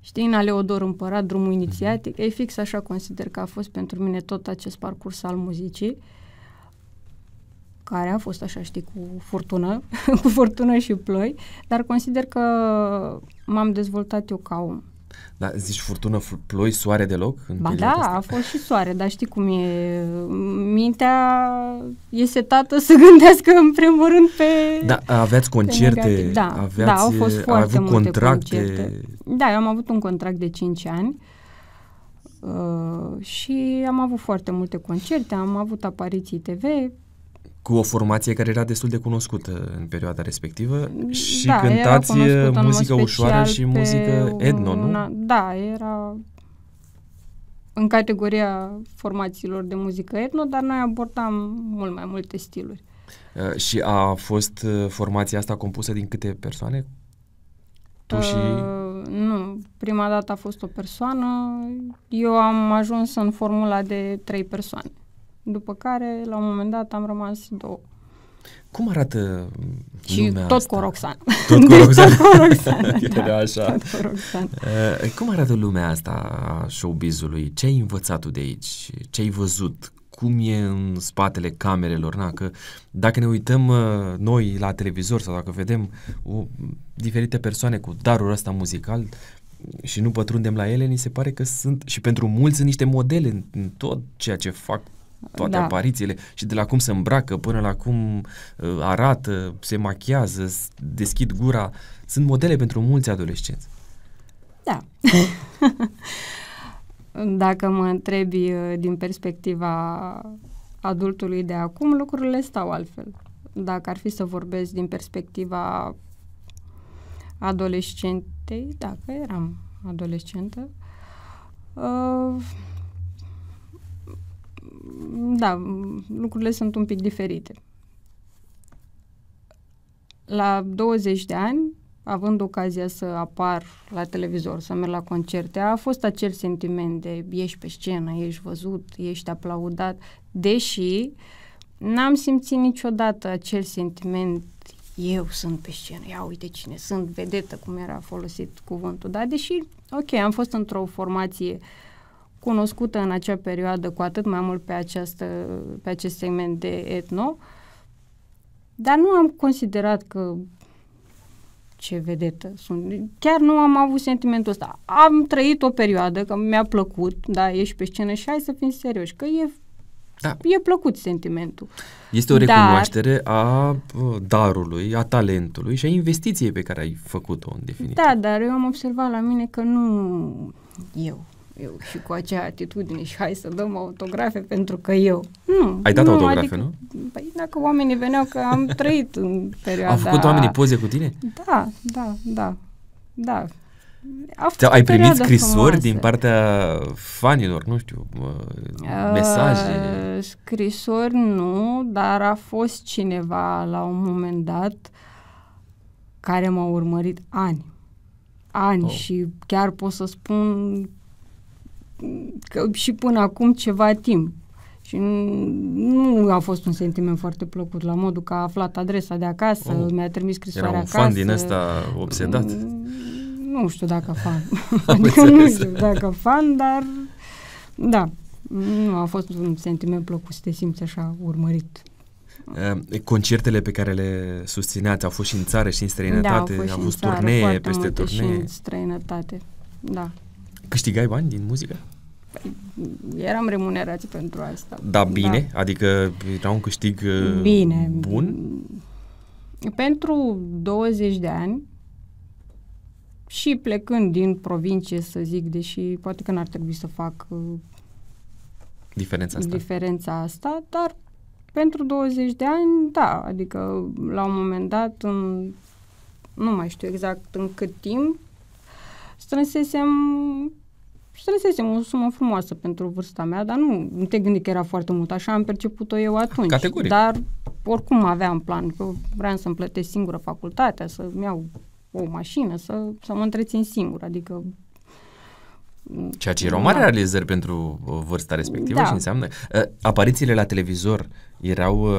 Speaker 3: Știi, în Aleodor Împărat, drumul inițiatic, e fix așa consider că a fost pentru mine tot acest parcurs al muzicii, care a fost așa, știi, cu furtună, cu furtună și ploi, dar consider că m-am dezvoltat eu ca om.
Speaker 1: Dar zici furtună, ploi, soare deloc? În ba da, asta?
Speaker 3: a fost și soare, dar știi cum e. Mintea e setată să gândească în primul rând pe Da, aveați concerte, pe da, aveați, da, au fost foarte avut multe contracte. Concerte. Da, eu am avut un contract de 5 ani uh, și am avut foarte multe concerte, am avut apariții TV,
Speaker 1: cu o formație care era destul de cunoscută în perioada respectivă și da, cântați uh, muzică ușoară și muzică etno, nu? Una,
Speaker 3: da, era în categoria formațiilor de muzică etno, dar noi abordam mult mai multe stiluri.
Speaker 1: Uh, și a fost uh, formația asta compusă din câte persoane?
Speaker 2: Tu uh, și...
Speaker 3: Nu, prima dată a fost o persoană, eu am ajuns în formula de trei persoane. După care, la un moment dat, am rămas două.
Speaker 1: Cum arată Și lumea tot asta? cu Roxan. Tot cu deci Roxan. tot
Speaker 3: cu
Speaker 2: Roxan. da, așa. Tot cu Roxan. Uh,
Speaker 1: eh, cum arată lumea asta a showbizului? Ce ai învățat tu de aici? Ce ai văzut? Cum e în spatele camerelor? Na, că dacă ne uităm uh, noi la televizor sau dacă vedem o, diferite persoane cu darul ăsta muzical, și nu pătrundem la ele, ni se pare că sunt și pentru mulți sunt niște modele în, în tot ceea ce fac toate da. aparițiile și de la cum se îmbracă până la cum uh, arată, se machiază, deschid gura, sunt modele pentru mulți adolescenți.
Speaker 2: Da.
Speaker 3: Dacă mă întrebi uh, din perspectiva adultului de acum, lucrurile stau altfel. Dacă ar fi să vorbesc din perspectiva adolescentei, dacă eram adolescentă, uh, da, lucrurile sunt un pic diferite. La 20 de ani, având ocazia să apar la televizor, să merg la concerte, a fost acel sentiment de ești pe scenă, ești văzut, ești aplaudat, deși n-am simțit niciodată acel sentiment eu sunt pe scenă, ia uite cine sunt, vedetă, cum era folosit cuvântul, da? Deși, ok, am fost într-o formație uh, cunoscută în acea perioadă cu atât mai mult pe, această, pe acest segment de etno, dar nu am considerat că ce vedetă sunt. Chiar nu am avut sentimentul ăsta. Am trăit o perioadă, că mi-a plăcut, da, ești pe scenă și hai să fim serioși, că e da. E plăcut sentimentul.
Speaker 1: Este o recunoaștere dar, a uh, darului, a talentului și a investiției pe care ai făcut-o, în definitiv.
Speaker 3: Da, dar eu am observat la mine că nu eu, eu și cu acea atitudine și hai să dăm autografe pentru că eu. Nu. Ai dat nu, autografe, adică, nu? Păi dacă oamenii veneau că am trăit în perioada... Au făcut oamenii poze cu tine? Da, da, da, da. A ai primit scrisori din
Speaker 1: partea fanilor, nu știu, uh, mesaje?
Speaker 3: Uh, scrisori nu, dar a fost cineva la un moment dat care m-a urmărit ani ani oh. și chiar pot să spun că și până acum ceva timp. Și nu a fost un sentiment foarte plăcut la modul că a aflat adresa de acasă, oh, mi-a trimis scrisoarea acasă. Era un acasă. fan
Speaker 1: din ăsta obsedat? Mm,
Speaker 3: nu știu dacă fan. adică nu știu dacă fan, dar da, nu a fost un sentiment plăcut să te simți așa urmărit.
Speaker 1: Eh, concertele pe care le susțineați au fost și în țară și în străinătate? Da, au fost, au fost turnee peste turnee? Și în
Speaker 3: străinătate, da.
Speaker 1: Câștigai bani din muzică?
Speaker 3: eram remunerați pentru asta. Da, bine?
Speaker 1: Da. Adică era un câștig uh,
Speaker 2: bine. bun?
Speaker 3: Pentru 20 de ani și plecând din provincie, să zic, deși poate că n-ar trebui să fac uh,
Speaker 1: diferența asta.
Speaker 3: diferența asta, dar pentru 20 de ani, da, adică la un moment dat, în, nu mai știu exact în cât timp, strânsesem strânsesem o sumă frumoasă pentru vârsta mea, dar nu, nu te gândi că era foarte mult, așa am perceput-o eu atunci. Categoric. Dar oricum aveam plan, că vreau să-mi plătesc singură facultatea, să-mi iau o mașină, să, să mă întrețin singur, adică
Speaker 1: Ceea ce mare da. realizări pentru uh, vârsta respectivă da. și înseamnă... Uh, aparițiile la televizor erau uh,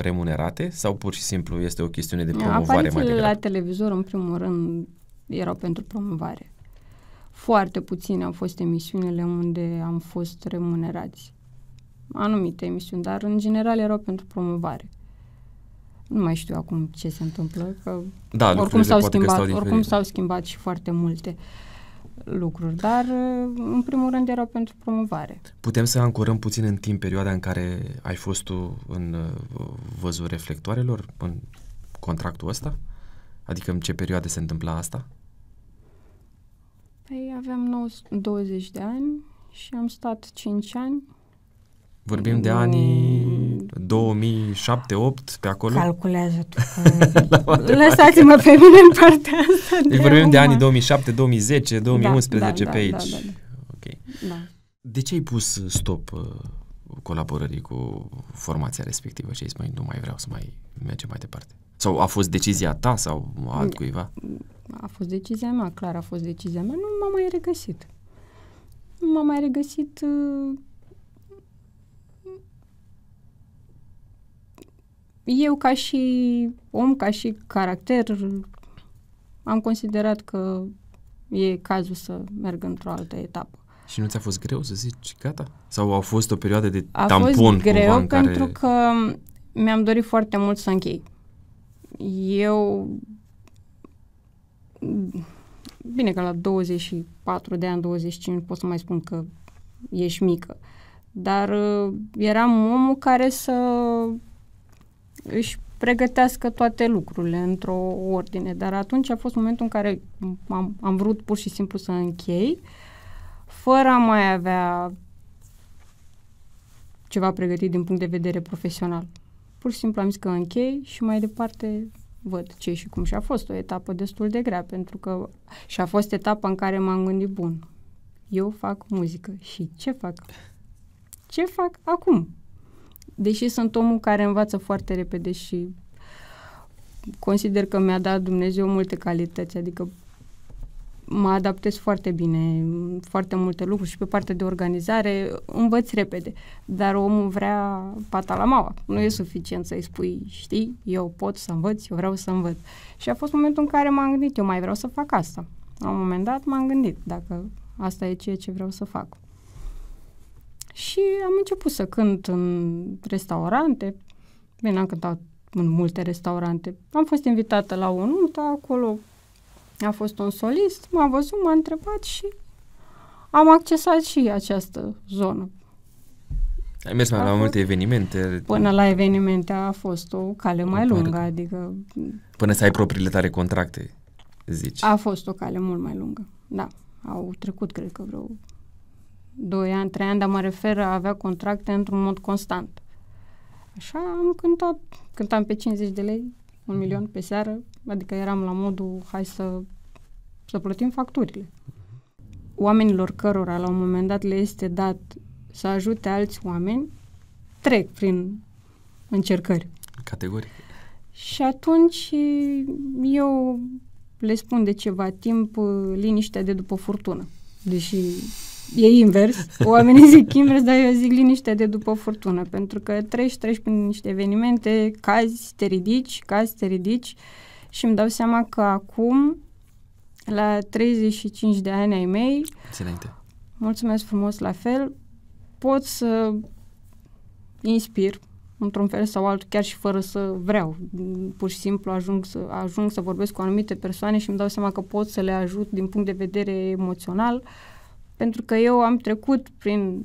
Speaker 1: remunerate sau pur și simplu este o chestiune de da, promovare mai degrabă? Aparițiile
Speaker 3: la televizor, în primul rând, erau pentru promovare. Foarte puține au fost emisiunile unde am fost remunerați. Anumite emisiuni, dar în general erau pentru promovare. Nu mai știu acum ce se întâmplă, că da, oricum s-au schimbat, oricum s-au schimbat și foarte multe lucruri, dar în primul rând erau pentru promovare.
Speaker 1: Putem să ancorăm puțin în timp perioada în care ai fost tu în uh, văzul reflectoarelor, în contractul ăsta? Uh, Adică în ce perioadă se întâmpla asta?
Speaker 3: Păi aveam 20 de ani și am stat 5 ani.
Speaker 1: Vorbim de anii 2007-2008, pe acolo?
Speaker 3: Calculează tu.
Speaker 2: Lăsați-mă pe mine în partea
Speaker 3: asta. Deci de vorbim urmă. de anii
Speaker 1: 2007, 2010, 2011 da, da, pe da, aici. Da, da, da. Ok. Da. De ce ai pus stop uh, colaborării cu formația respectivă și ai spus, nu mai vreau să mai mergem mai departe? Sau a fost decizia ta sau altcuiva?
Speaker 3: A fost decizia mea, clar a fost decizia mea. Nu m-am mai regăsit. Nu m-am mai regăsit uh, eu ca și om, ca și caracter, am considerat că e cazul să merg într-o altă etapă.
Speaker 1: Și nu ți-a fost greu să zici gata? Sau a fost o perioadă de a tampon? A fost greu cumva, în care... pentru
Speaker 3: că mi-am dorit foarte mult să închei eu bine că la 24 de ani, 25, pot să mai spun că ești mică, dar uh, eram omul care să își pregătească toate lucrurile într-o ordine, dar atunci a fost momentul în care am, am vrut pur și simplu să închei, fără a mai avea ceva pregătit din punct de vedere profesional pur și simplu am zis că închei și mai departe văd ce și cum. Și a fost o etapă destul de grea, pentru că și a fost etapa în care m-am gândit, bun, eu fac muzică și ce fac? Ce fac acum? Deși sunt omul care învață foarte repede și consider că mi-a dat Dumnezeu multe calități, adică mă adaptez foarte bine, foarte multe lucruri și pe partea de organizare învăț repede, dar omul vrea pata la maua. Nu e mhm. suficient să-i spui, știi, eu pot să învăț, eu vreau să învăț. Și a fost momentul în care m-am gândit, eu mai vreau să fac asta. La un moment dat m-am gândit dacă asta e ceea ce vreau să fac. Și am început să cânt în restaurante. Bine, am cântat în multe restaurante. Am fost invitată la o nuntă, acolo a fost un solist, m-a văzut, m-a întrebat și am accesat și această zonă.
Speaker 1: Ai mers mai la multe evenimente. Până
Speaker 3: la evenimente a fost o cale mai lungă, adică...
Speaker 1: Până să ai propriile tale contracte,
Speaker 3: zici. A fost o cale mult mai lungă, da. Au trecut, cred că, vreo 2 ani, 3 ani, dar mă refer a avea contracte într-un mod constant. Așa am cântat, cântam pe 50 de lei, un milion pe seară, Adică eram la modul, hai să, să plătim facturile. Oamenilor cărora la un moment dat le este dat să ajute alți oameni, trec prin încercări. Categorii. Și atunci eu le spun de ceva timp liniștea de după furtună. Deși e invers. Oamenii zic invers, dar eu zic liniște de după furtună, pentru că treci, treci prin niște evenimente, cazi, te ridici, cazi, te ridici și îmi dau seama că acum, la 35 de ani ai mei, Excelente. mulțumesc frumos la fel, pot să inspir într-un fel sau altul, chiar și fără să vreau. Pur și simplu ajung să, ajung să vorbesc cu anumite persoane și îmi dau seama că pot să le ajut din punct de vedere emoțional, pentru că eu am trecut prin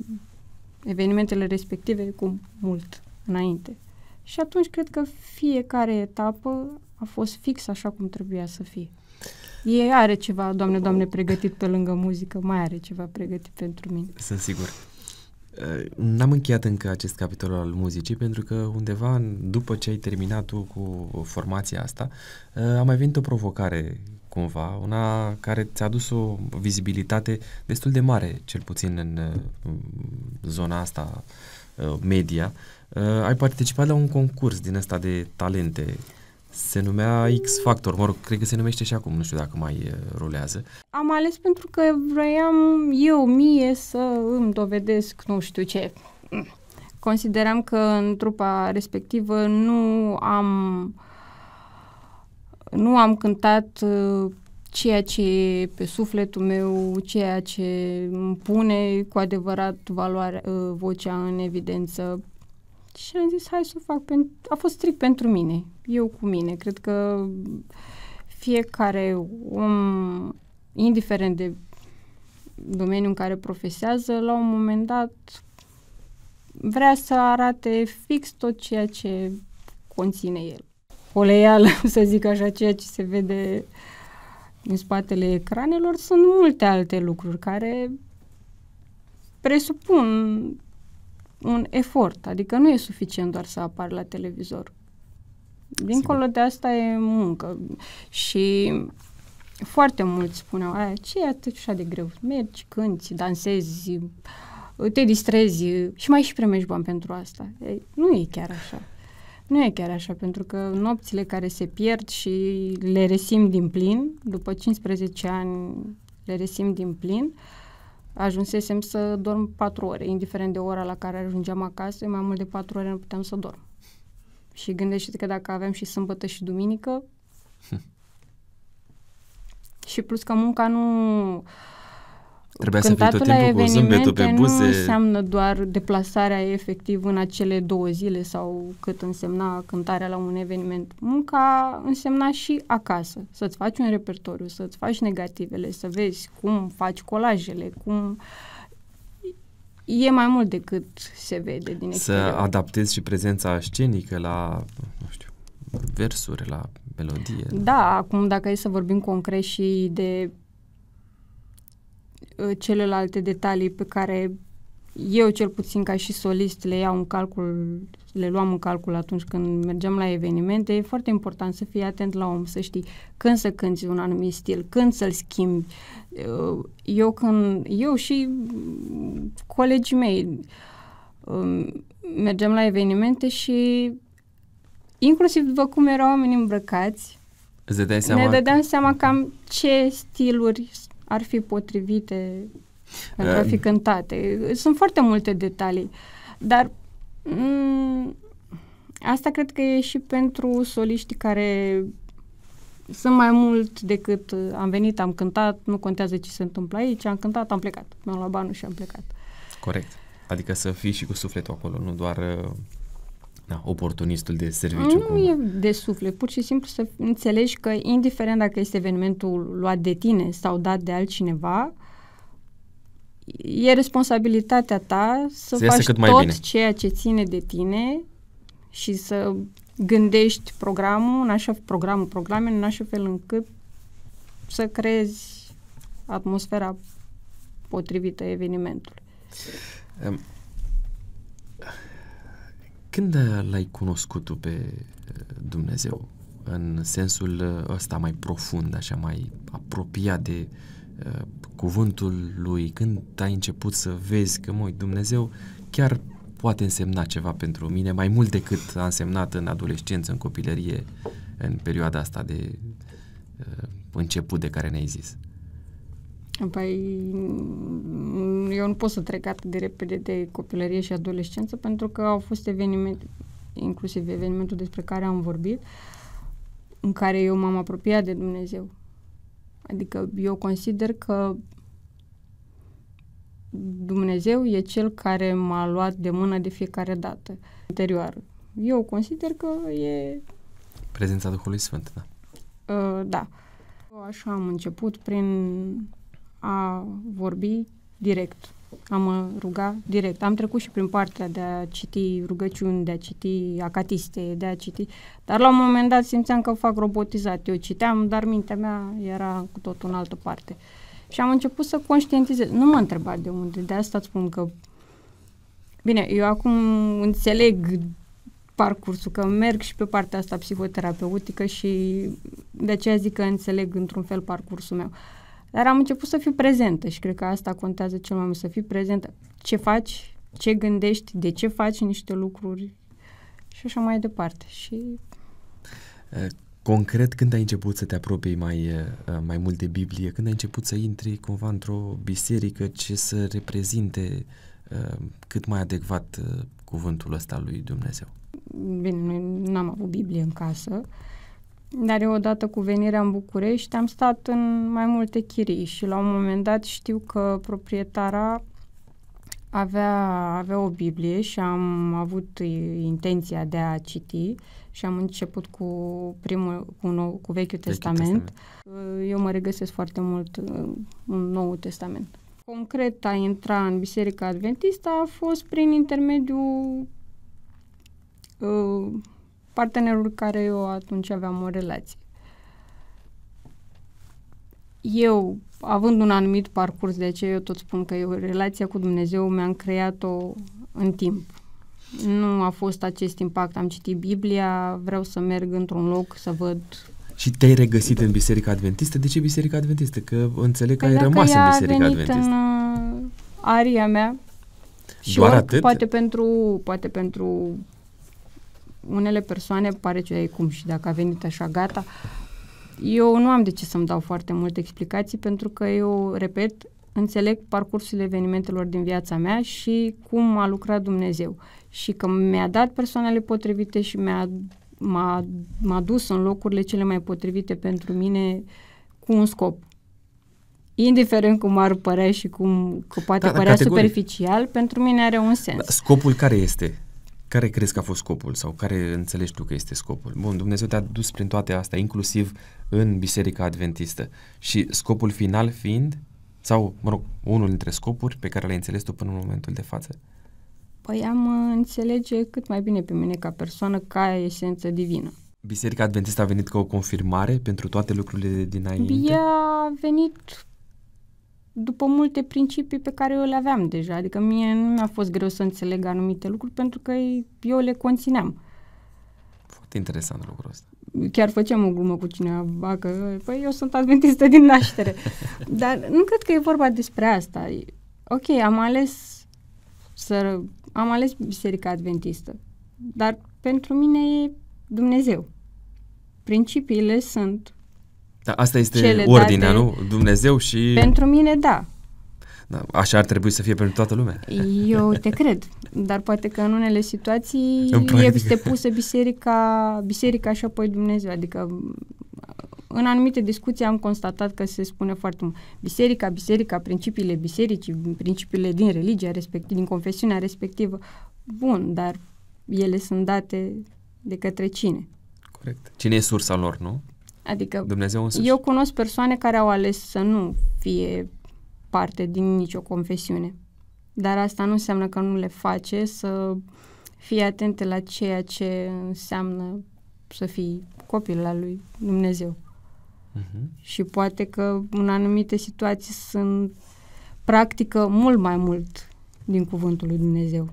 Speaker 3: evenimentele respective cu mult înainte. Și atunci cred că fiecare etapă a fost fix așa cum trebuia să fie. E are ceva, doamne, doamne, pregătit pe lângă muzică, mai are ceva pregătit pentru mine. Sunt
Speaker 1: sigur. Eh, n-am încheiat încă acest capitol al muzicii pentru că undeva după ce ai terminat tu cu formația asta, eh, a mai venit o provocare cumva, una care ți-a adus o vizibilitate destul de mare, cel puțin în eh, zona asta media. Ai participat la un concurs din ăsta de talente se numea X Factor, mă rog, cred că se numește și acum, nu știu dacă mai rulează.
Speaker 3: Am ales pentru că vroiam eu mie să îmi dovedesc nu știu ce. Consideram că în trupa respectivă nu am nu am cântat uh, ceea ce e pe sufletul meu, ceea ce îmi pune cu adevărat valoare, uh, vocea în evidență. Și am zis, hai să o fac. Pentru... A fost strict pentru mine, eu cu mine. Cred că fiecare om, indiferent de domeniul în care profesează, la un moment dat vrea să arate fix tot ceea ce conține el. o leială, să zic așa, ceea ce se vede în spatele ecranelor, sunt multe alte lucruri care presupun un efort, adică nu e suficient doar să apar la televizor. Dincolo Sigur. de asta e muncă și foarte mulți spuneau, aia, ce e atât așa de greu? Mergi, cânti, dansezi, te distrezi și mai și primești bani pentru asta. Ei, nu e chiar așa. Nu e chiar așa, pentru că nopțile care se pierd și le resim din plin, după 15 ani le resim din plin, uh, ajunsesem să dorm patru ore, indiferent de ora la care ajungeam acasă, mai mult de patru ore nu puteam să dorm. Și gândește că dacă aveam și sâmbătă și duminică, și plus că munca nu
Speaker 2: Trebuia Cântatul să fii tot timpul cu zâmbetul pe buze. nu înseamnă
Speaker 3: doar deplasarea efectiv în acele două zile sau cât însemna cântarea la un eveniment. Munca însemna și acasă, să-ți faci un repertoriu, să-ți faci negativele, să vezi cum faci colajele, cum e mai mult decât se vede din exterior.
Speaker 1: Să adaptezi și prezența scenică la, nu știu, versuri, la melodie.
Speaker 3: Da, acum dacă e să vorbim concret și de Uh, celelalte detalii pe care eu cel puțin ca și solist le iau în calcul, le luam în calcul atunci când mergem la evenimente, e foarte important să fii atent la om, să știi când să cânti un anumit stil, când să-l schimbi. Uh, eu când, eu și colegii mei um, mergem la evenimente și inclusiv după cum erau oamenii îmbrăcați, ne dădeam seama cam ce stiluri ar fi potrivite pentru a fi cântate. Sunt foarte multe detalii, dar m- mm, asta cred că e și pentru soliștii care sunt mai mult decât am venit, am cântat, nu contează ce se întâmplă aici, am cântat, am plecat, m-am luat banul și am plecat.
Speaker 1: Corect. Adică să fii și cu sufletul acolo, nu doar da, oportunistul de serviciu. Nu cumva. e
Speaker 3: de suflet, pur și simplu să înțelegi că indiferent dacă este evenimentul luat de tine sau dat de altcineva, e responsabilitatea ta să, să faci cât mai tot bine. ceea ce ține de tine și să gândești programul, în așa, programul, programul, în așa fel încât să creezi atmosfera potrivită evenimentului.
Speaker 1: Când l-ai cunoscut tu pe uh, Dumnezeu? În sensul uh, ăsta mai profund, așa mai apropiat de uh, cuvântul lui, când ai început să vezi că, măi, Dumnezeu chiar poate însemna ceva pentru mine, mai mult decât a însemnat în adolescență, în copilărie, în perioada asta de uh, început de
Speaker 3: care ne-ai zis. Păi, mm, eu nu pot să trec atât de repede de copilărie și adolescență pentru că au fost evenimente, inclusiv evenimentul despre care am vorbit, în care eu m-am apropiat de Dumnezeu. Adică eu consider că Dumnezeu e cel care m-a luat de mână de fiecare dată anterioară. Eu consider că e...
Speaker 1: Prezența Duhului Sfânt, da.
Speaker 3: Uh, da. Așa am început prin a vorbi direct, a mă uh, ruga direct. Am trecut și prin partea de a citi rugăciuni, de a citi acatiste, de a citi... Dar la un moment dat simțeam că fac robotizat. Eu citeam, dar mintea mea era cu totul în altă parte. Și am început să conștientizez. Nu mă întreba de unde, de asta spun că... Bine, eu acum înțeleg parcursul, că merg și pe partea asta psihoterapeutică și de aceea zic că înțeleg într-un fel parcursul meu. Uh, dar am început să fiu prezentă și cred că asta contează cel mai mult, să fii prezentă. Ce faci, ce gândești, de ce faci niște lucruri și așa mai departe.
Speaker 2: Și...
Speaker 1: Eh, concret, când ai început să te apropii mai, eh, mai mult de Biblie? Când ai început să intri cumva într-o biserică ce să reprezinte eh, cât mai adecvat cuvântul ăsta lui Dumnezeu?
Speaker 3: Bine, nu am avut Biblie în casă, uh, dar eu odată cu venirea în București am stat în mai multe chirii și la un moment dat știu că proprietara avea, avea o Biblie și am avut intenția de a citi și am început cu primul, cu, nou, cu Vechiul Testament. Testament. Eu mă regăsesc foarte mult în Noul Testament. Concret a intra în Biserica Adventistă a fost prin intermediul uh, partenerul care eu atunci aveam o relație. Eu, având un anumit parcurs, de aceea eu tot spun că eu relația cu Dumnezeu mi-am creat-o în timp. Nu a fost acest impact. Am citit Biblia, vreau să merg într-un loc să văd
Speaker 1: și te-ai regăsit în Biserica Adventistă? De ce Biserica Adventistă? Că înțeleg că păi ai rămas în Biserica Adventistă. în
Speaker 3: uh, aria mea. Și Doar oricum, atât? Poate pentru, poate pentru unele persoane pare că e cum și dacă a venit așa gata. Eu nu am de ce să-mi dau foarte multe explicații pentru că eu, repet, înțeleg parcursul evenimentelor din viața mea și cum a lucrat Dumnezeu și că mi-a dat persoanele potrivite și mi-a m-a, m-a dus în locurile cele mai potrivite pentru mine cu un scop. Indiferent cum ar părea și cum că poate da, părea categoric. superficial, pentru mine are un sens. Da,
Speaker 1: scopul care este? Care crezi că a fost scopul sau care înțelegi tu că este scopul? Bun, Dumnezeu te-a dus prin toate astea, inclusiv în Biserica Adventistă. Și scopul final fiind, sau, mă rog, unul dintre scopuri pe care le-ai înțeles tu până în momentul de față?
Speaker 3: Păi am uh, înțelege cât mai bine pe mine ca persoană, ca esență divină.
Speaker 1: Biserica Adventistă a venit ca o confirmare pentru toate lucrurile dinainte?
Speaker 3: Ea a venit după multe principii pe care eu le aveam deja. Adică mie nu mi-a fost greu să înțeleg anumite lucruri pentru că eu le conțineam.
Speaker 1: Foarte interesant lucrul ăsta.
Speaker 3: Chiar făceam o glumă cu cineva că, păi, eu sunt adventistă din naștere. Dar nu cred că e vorba despre asta. Ok, am ales să... am ales biserica adventistă. Dar pentru mine e Dumnezeu. Principiile sunt
Speaker 1: da, asta este cele ordinea, date... nu? Dumnezeu și... Pentru mine, da. da. Așa ar trebui să fie pentru toată lumea.
Speaker 3: Eu te cred, dar poate că în unele situații în este pusă biserica, biserica și apoi Dumnezeu. Adică în anumite discuții am constatat că se spune foarte mult biserica, biserica, principiile bisericii, principiile din religia respectiv, din confesiunea respectivă. Bun, dar ele sunt date de către cine?
Speaker 1: Corect. Cine e sursa lor, nu?
Speaker 3: Adică Dumnezeu însuși. eu cunosc persoane care au ales să nu fie parte din nicio confesiune. Dar asta nu înseamnă că nu le face să fie atente la ceea ce înseamnă să fii copil la lui Dumnezeu. Uh-huh. Și poate că în anumite situații sunt practică mult mai mult din cuvântul lui Dumnezeu.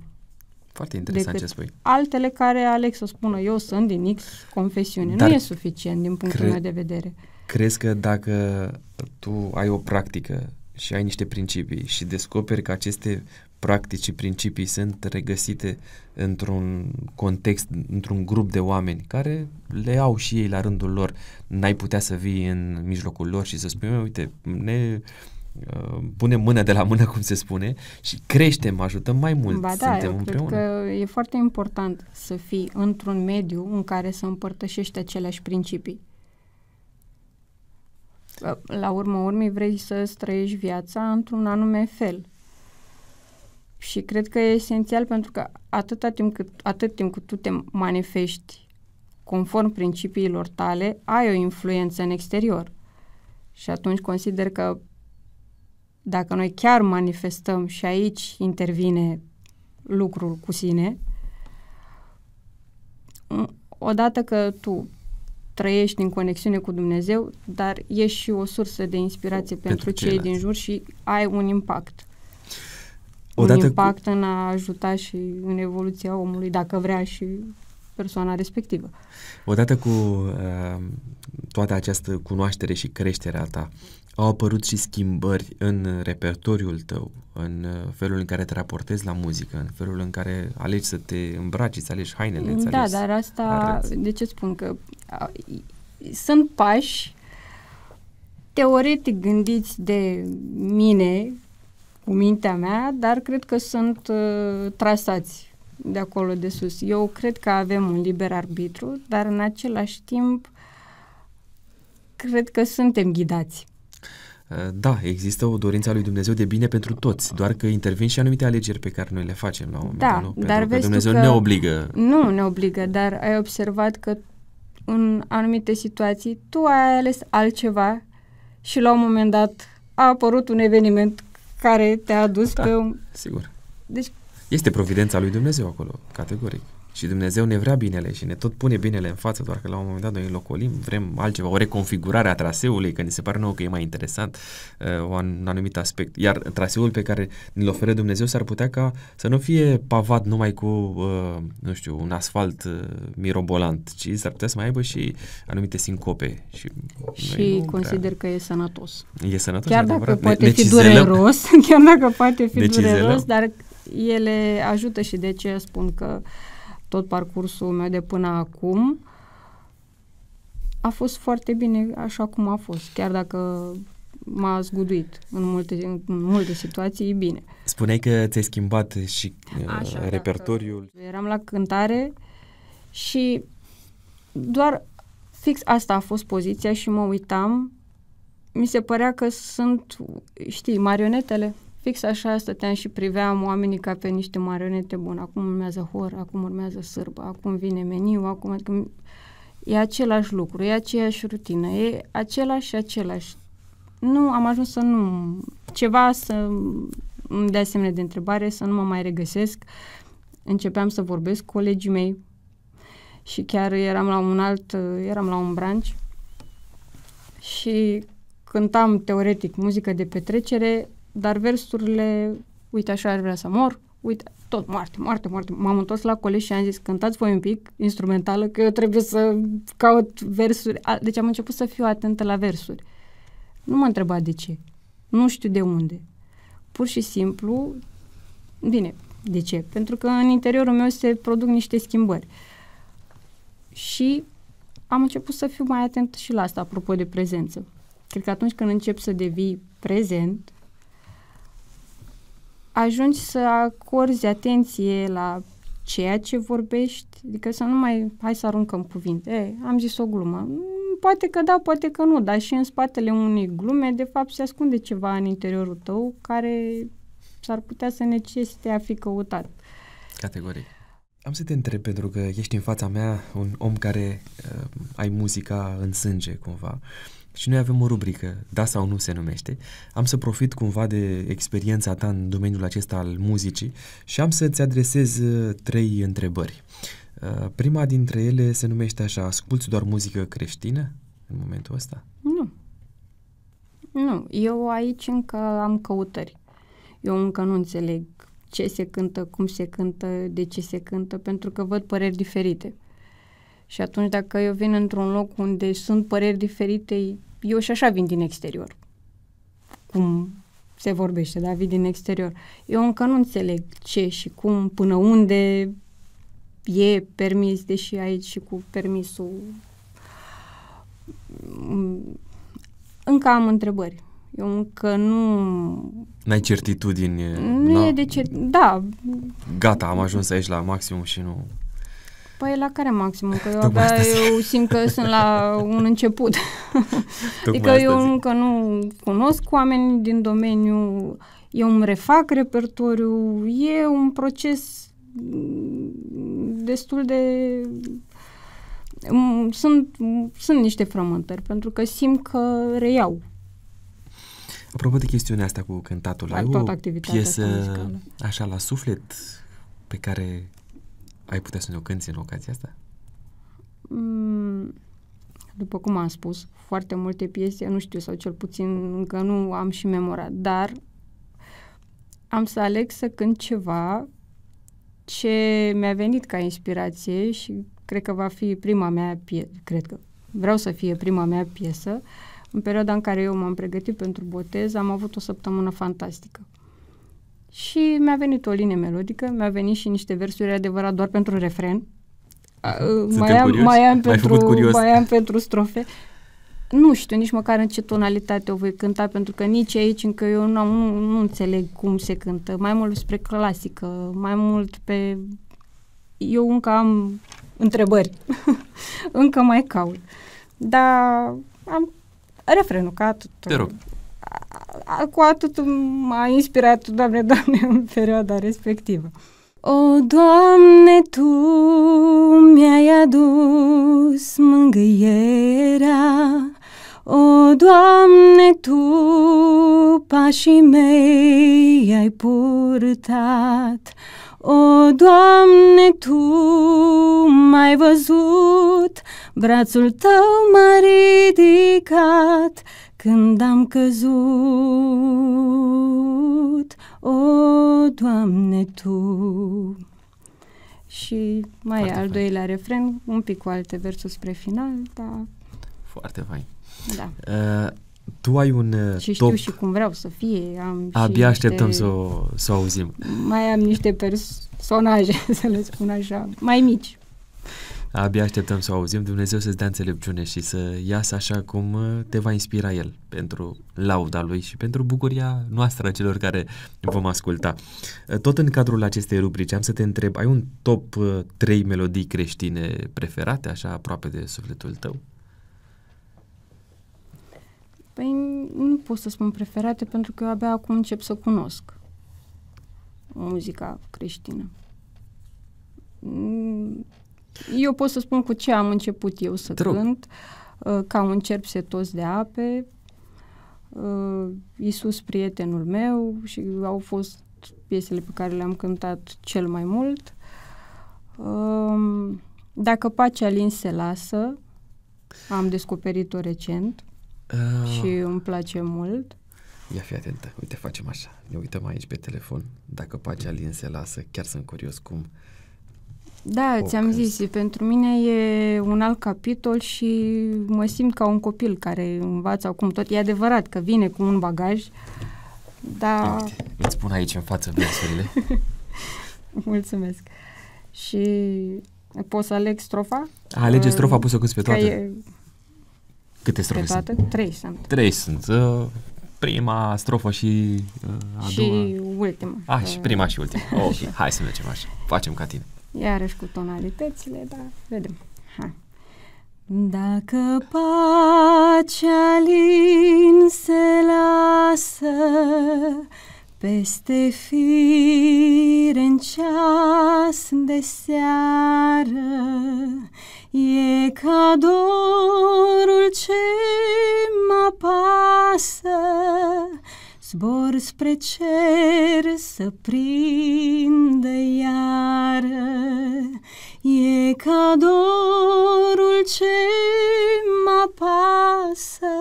Speaker 1: Foarte interesant decât ce spui.
Speaker 3: Altele care Alex o spună, eu sunt din X confesiune. Dar nu e suficient din punctul cre- meu de vedere.
Speaker 1: Crezi că dacă tu ai o practică și ai niște principii și descoperi că aceste practici și principii sunt regăsite într-un context, într-un grup de oameni care le au și ei la rândul lor, n-ai putea să vii în mijlocul lor și să spui, uite, ne Uh, punem mână de la mână, cum se spune, și creștem, ajutăm mai mult. Ba da, Suntem eu împreună. cred
Speaker 3: că e foarte important să fii într-un mediu în care să împărtășești aceleași principii. Uh, la urmă urmei vrei să-ți trăiești viața într-un anume fel. Și cred că e esențial pentru că atâta timp cât, atât timp cât tu te manifesti conform principiilor tale, ai o influență în exterior. Și atunci consider că dacă noi chiar manifestăm și aici intervine lucrul cu sine, odată că tu trăiești în conexiune cu Dumnezeu, dar ești și o sursă de inspirație pentru, pentru cei din jur și ai un impact. Odată un impact cu... în a ajuta și în evoluția omului, dacă vrea și persoana respectivă.
Speaker 1: Odată cu uh, toată această cunoaștere și creșterea ta, au apărut și schimbări în repertoriul tău, în uh, felul în care te raportezi la muzică, în felul în care alegi să te îmbraci, să alegi hainele, să Da, alegi dar
Speaker 3: asta, arăți. de ce spun că a, sunt pași teoretic gândiți de mine, cu mintea mea, dar cred că sunt uh, trasați de acolo de sus. Eu cred că avem un liber arbitru, dar în același timp cred că suntem ghidați.
Speaker 1: Eh, da, există o dorință a lui Dumnezeu de bine pentru toți, doar că intervin și anumite alegeri pe care noi le facem la un moment da, nu? Pentru dar că vezi Dumnezeu că ne obligă.
Speaker 3: Nu ne obligă, dar ai observat că în anumite situații tu ai ales altceva și la un moment dat a apărut un eveniment care te-a dus da, pe un... sigur. Deci...
Speaker 1: Este providența lui Dumnezeu acolo, categoric. Și Dumnezeu ne vrea binele și ne tot pune binele în față, doar că la un moment dat noi înlocolim, vrem altceva, o reconfigurare a traseului, că ni se pare nou că e mai interesant uh, un anumit aspect. Iar traseul pe care ne-l oferă Dumnezeu s-ar putea ca să nu fie pavat numai cu, uh, nu știu, un asfalt uh, mirobolant, ci s-ar putea să mai aibă și anumite sincope. Și, și consider prea... că e sănătos.
Speaker 3: E sănătos, Chiar dacă adevărat.
Speaker 1: poate ne, fi dureros,
Speaker 3: chiar dacă poate fi dureros, dar ele ajută și de ce spun că uh, tot parcursul meu de până acum, a fost foarte bine așa cum a fost, chiar dacă m-a zguduit în multe, în multe situații, bine.
Speaker 1: Spuneai că ți-ai schimbat și așa, uh, da, repertoriul.
Speaker 3: Da, da, eram la cântare și doar fix asta a fost poziția și mă uitam, mi se părea că sunt, știi, marionetele Fix așa stăteam și priveam oamenii ca pe niște marionete bune. Acum urmează hor, acum urmează sârbă, acum vine meniu, acum... Adică e același lucru, e aceeași rutină, e același și același. Nu, am ajuns să nu... Ceva să îmi dea semne de întrebare, să nu mă mai regăsesc. Începeam să vorbesc cu colegii mei și chiar eram la un alt, eram la un branch și cântam teoretic muzică de petrecere, dar versurile, uite așa ar vrea să mor, uite, tot moarte, moarte, moarte. M-am întors la colegi și am zis, cântați voi un pic instrumentală, că eu trebuie să caut versuri. Deci am început să fiu atentă la versuri. Nu mă întreba de ce. Nu știu de unde. Pur și simplu, bine, de ce? Pentru că în interiorul meu se produc niște schimbări. Și am început să fiu mai atent și la asta, apropo de prezență. Cred că atunci când încep să devii prezent, ajungi să acorzi atenție la ceea ce vorbești, adică să nu mai, hai să aruncăm cuvinte, Ei, am zis o glumă. Mm, poate că da, poate că nu, dar și în spatele unei glume, de fapt, se ascunde ceva în interiorul tău care s-ar putea să necesite a fi căutat.
Speaker 1: Categorie. Am să te întreb, pentru că ești în fața mea un om care uh, ai muzica în sânge, cumva. Uh, și noi avem o rubrică, da sau nu se numește. Am să profit cumva de experiența ta în domeniul acesta al muzicii și am să-ți adresez uh, trei întrebări. Uh, prima dintre ele se numește așa, asculți doar muzică creștină în momentul ăsta?
Speaker 2: Nu.
Speaker 3: Nu, eu aici încă am căutări. Eu încă nu înțeleg ce se cântă, cum se cântă, de ce se cântă, pentru că văd păreri diferite. Și atunci dacă eu vin într-un loc unde sunt păreri diferite, eu și așa vin din exterior. Cum se vorbește, da? Vin din exterior. Eu încă nu înțeleg ce și cum, până unde e permis, deși aici și cu permisul mm, încă am întrebări. Eu încă nu...
Speaker 1: N-ai certitudini. Nu e de ce... Da. Gata, am ajuns aici la maximum și nu...
Speaker 3: Păi la care maximum? Că eu, abia eu simt că sunt la un început. adică eu zic. încă nu cunosc oameni din domeniu, eu îmi refac repertoriu, e un proces destul de... Sunt, sunt niște frământări, pentru că simt că reiau.
Speaker 1: Apropo de chestiunea asta cu cântatul, ai, ai o piesă așa la suflet pe care ai putea să ne o cânti în ocazia asta?
Speaker 3: Mm, după cum am spus, foarte multe piese, nu știu, sau cel puțin încă nu am și memorat, dar am să aleg să cânt ceva ce mi-a venit ca inspirație și cred că va fi prima mea piesă, cred că vreau să fie prima mea piesă. În perioada în care eu m-am pregătit pentru botez, am avut o săptămână fantastică și mi-a venit o linie melodică, mi-a venit și niște versuri adevărat doar pentru refren.
Speaker 2: Uh, mai am, mai am, pentru, mai am
Speaker 3: pentru strofe. Nu știu nici măcar în ce tonalitate o voi cânta, pentru că nici aici încă eu nu, nu, nu înțeleg cum se cântă. Mai mult spre clasică, mai mult pe... Eu încă am întrebări. încă mai caut. Dar am refrenul ca atât. Te rog cu atât m-a inspirat, Doamne, Doamne, în perioada respectivă.
Speaker 2: O, Doamne, Tu mi-ai adus mângâierea, O, Doamne, Tu pașii mei ai purtat, O, Doamne, Tu m-ai văzut, brațul Tău m-a ridicat, când am căzut, o, Doamne, Tu, și mai Foarte e al
Speaker 3: doilea refren, un pic cu alte versuri spre final, dar... Foarte fain. Da.
Speaker 1: Uh, tu ai un uh, Și știu top... și
Speaker 3: cum vreau să fie. Am Abia așteptăm niște... să
Speaker 1: o, să o auzim.
Speaker 3: Mai am niște personaje, să le spun așa, mai mici.
Speaker 1: Abia așteptăm să o auzim. Dumnezeu să-ți dea înțelepciune și să iasă așa cum uh, te va inspira El pentru lauda Lui și pentru bucuria noastră a celor care vom asculta. Uh, tot în cadrul acestei rubrici am să te întreb, ai un top 3 uh, melodii creștine preferate, așa aproape de sufletul tău?
Speaker 3: Păi nu pot să spun preferate pentru că eu abia acum încep să cunosc muzica creștină mm, eu pot să spun cu ce am început eu să Trup. cânt, uh, ca un cerp setos de ape, uh, Iisus, prietenul meu și au fost piesele pe care le-am cântat cel mai mult. Um, dacă pacea lin se lasă, am descoperit-o recent uh. și îmi place mult.
Speaker 1: Ia fi atentă, uite, facem așa. Ne uităm aici pe telefon. Dacă pacea lin se lasă, chiar sunt curios cum uh,
Speaker 3: da, ți-am zis, pentru mine e un alt capitol și mă simt ca un copil care învață acum tot. E adevărat că vine cu un bagaj, dar... Uite,
Speaker 1: îți pun aici în față versurile.
Speaker 3: Mulțumesc. Și poți să aleg strofa? Alege strofa, poți să cânti pe toate. E...
Speaker 1: Câte strofe pe toate? sunt? Trei sunt. Trei sunt. Uh, prima strofă și uh, a și doua. Și ultima. Ah, și prima și ultima. Ok, hai să mergem așa. Facem ca tine.
Speaker 2: Iarăși cu tonalitățile, dar vedem. Ha. Dacă pacea lin se lasă peste fire în ceas de seară, E ca dorul ce mă pasă zbor spre cer să prindă iară. E ca dorul ce mă pasă,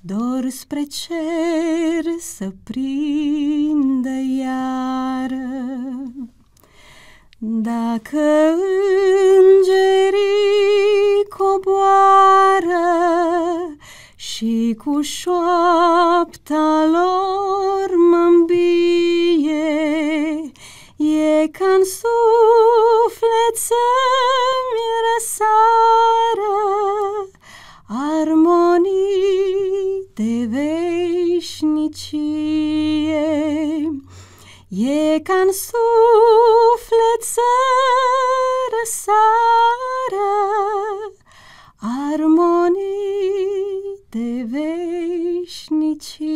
Speaker 2: dor spre cer să prindă iară. Dacă îngerii coboară, și cu șoapta lor mă îmbie, E ca în suflet să-mi răsară Armonii de veșnicie. E ca în suflet să răsară Armonii de veșnicie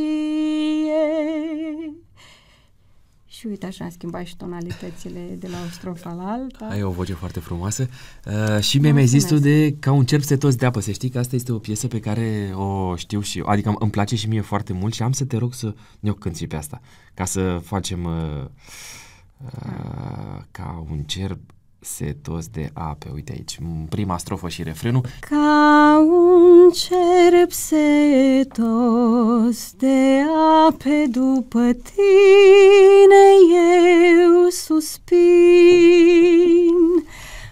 Speaker 2: și uite așa am schimbat și
Speaker 3: tonalitățile de la o strofă la alta. Ai
Speaker 1: o voce foarte frumoasă uh, și mi-ai mai zis tu de Ca un cerp se toți de apă, să știi că asta este o piesă pe care o știu și eu, adică îmi place și mie foarte mult și am să te rog să ne o cânti și pe asta, ca să facem uh, uh, ca un cerb setos de ape. Uite aici, prima strofă și refrenul.
Speaker 2: Ca un cerp setos de ape după tine eu suspin.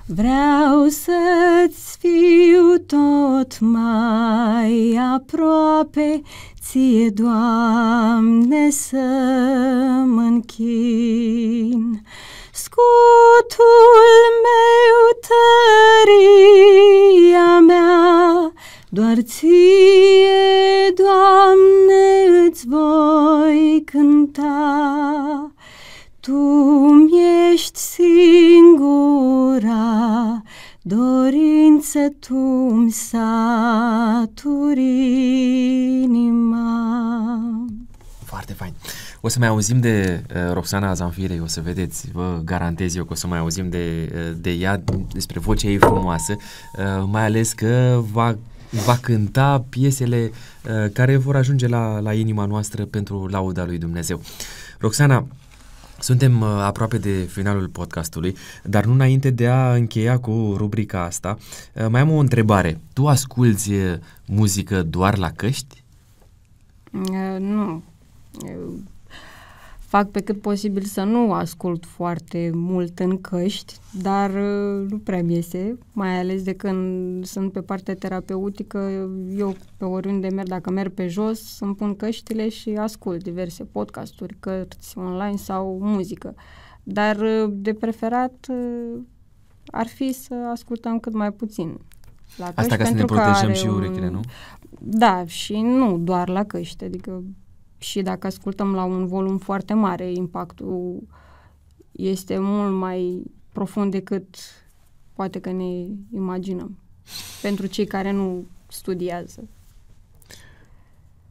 Speaker 2: Vreau să-ți fiu tot mai aproape, Ție, Doamne, să mă închin scutul meu, tăria mea, doar ție, Doamne, îți voi cânta. Tu mi-ești singura dorință, tu-mi saturi inima. Foarte fain.
Speaker 1: O să mai auzim de uh, Roxana Zanfirei, o să vedeți, vă garantez eu că o să mai auzim de, uh, de ea, despre vocea ei frumoasă, uh, mai ales că va va cânta piesele uh, care vor ajunge la, la inima noastră pentru lauda lui Dumnezeu. Roxana, suntem uh, aproape de finalul podcastului, dar nu înainte de a încheia cu rubrica asta, uh, mai am o întrebare. Tu asculți uh, muzică doar la căști?
Speaker 3: Uh, nu fac pe cât posibil să nu ascult foarte mult în căști, dar uh, nu prea mi iese, mai ales de când sunt pe partea terapeutică, eu pe oriunde merg, dacă merg pe jos, îmi pun căștile și ascult diverse podcasturi, cărți online sau muzică. Dar uh, de preferat uh, ar fi să ascultăm cât mai puțin. La căști, Asta ca să ne protejăm are, și urechile, nu? Da, și nu doar la căști, adică și dacă ascultăm la un volum foarte mare, impactul este mult mai profund decât poate că ne imaginăm. Pentru cei care nu studiază.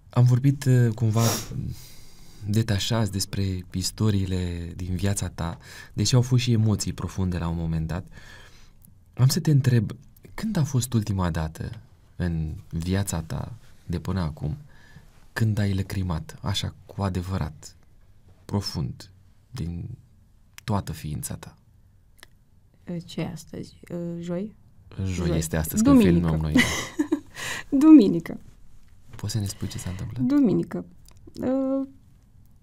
Speaker 1: Am vorbit uh, cumva detașați despre istoriile din viața ta, deși au fost și emoții profunde la un moment dat. Am să te întreb, când a fost ultima dată în viața ta de până acum când ai lăcrimat, așa cu adevărat, profund, din toată ființa ta?
Speaker 3: Ă, ce e astăzi? Ă, joi? Joi, Joi. este astăzi când filmăm noi. Duminică.
Speaker 1: Poți să ne spui ce s-a întâmplat?
Speaker 3: Duminică. Ă,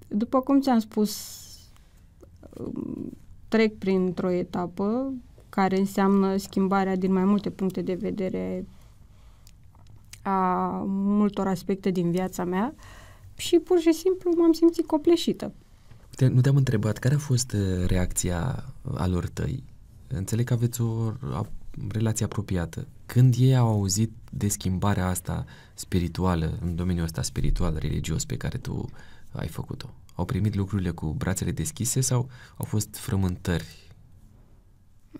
Speaker 3: după cum ți-am spus, um, trec printr-o etapă care înseamnă schimbarea din mai multe puncte de vedere a multor aspecte din viața mea și pur și simplu m-am simțit copleșită.
Speaker 1: Te, nu te-am întrebat, care a fost uh, reacția uh, alor tăi? Înțeleg că aveți o a, relație apropiată. Când ei au auzit de schimbarea asta spirituală, în domeniul ăsta spiritual, religios pe care tu ai făcut-o, au primit lucrurile cu brațele deschise sau au fost frământări?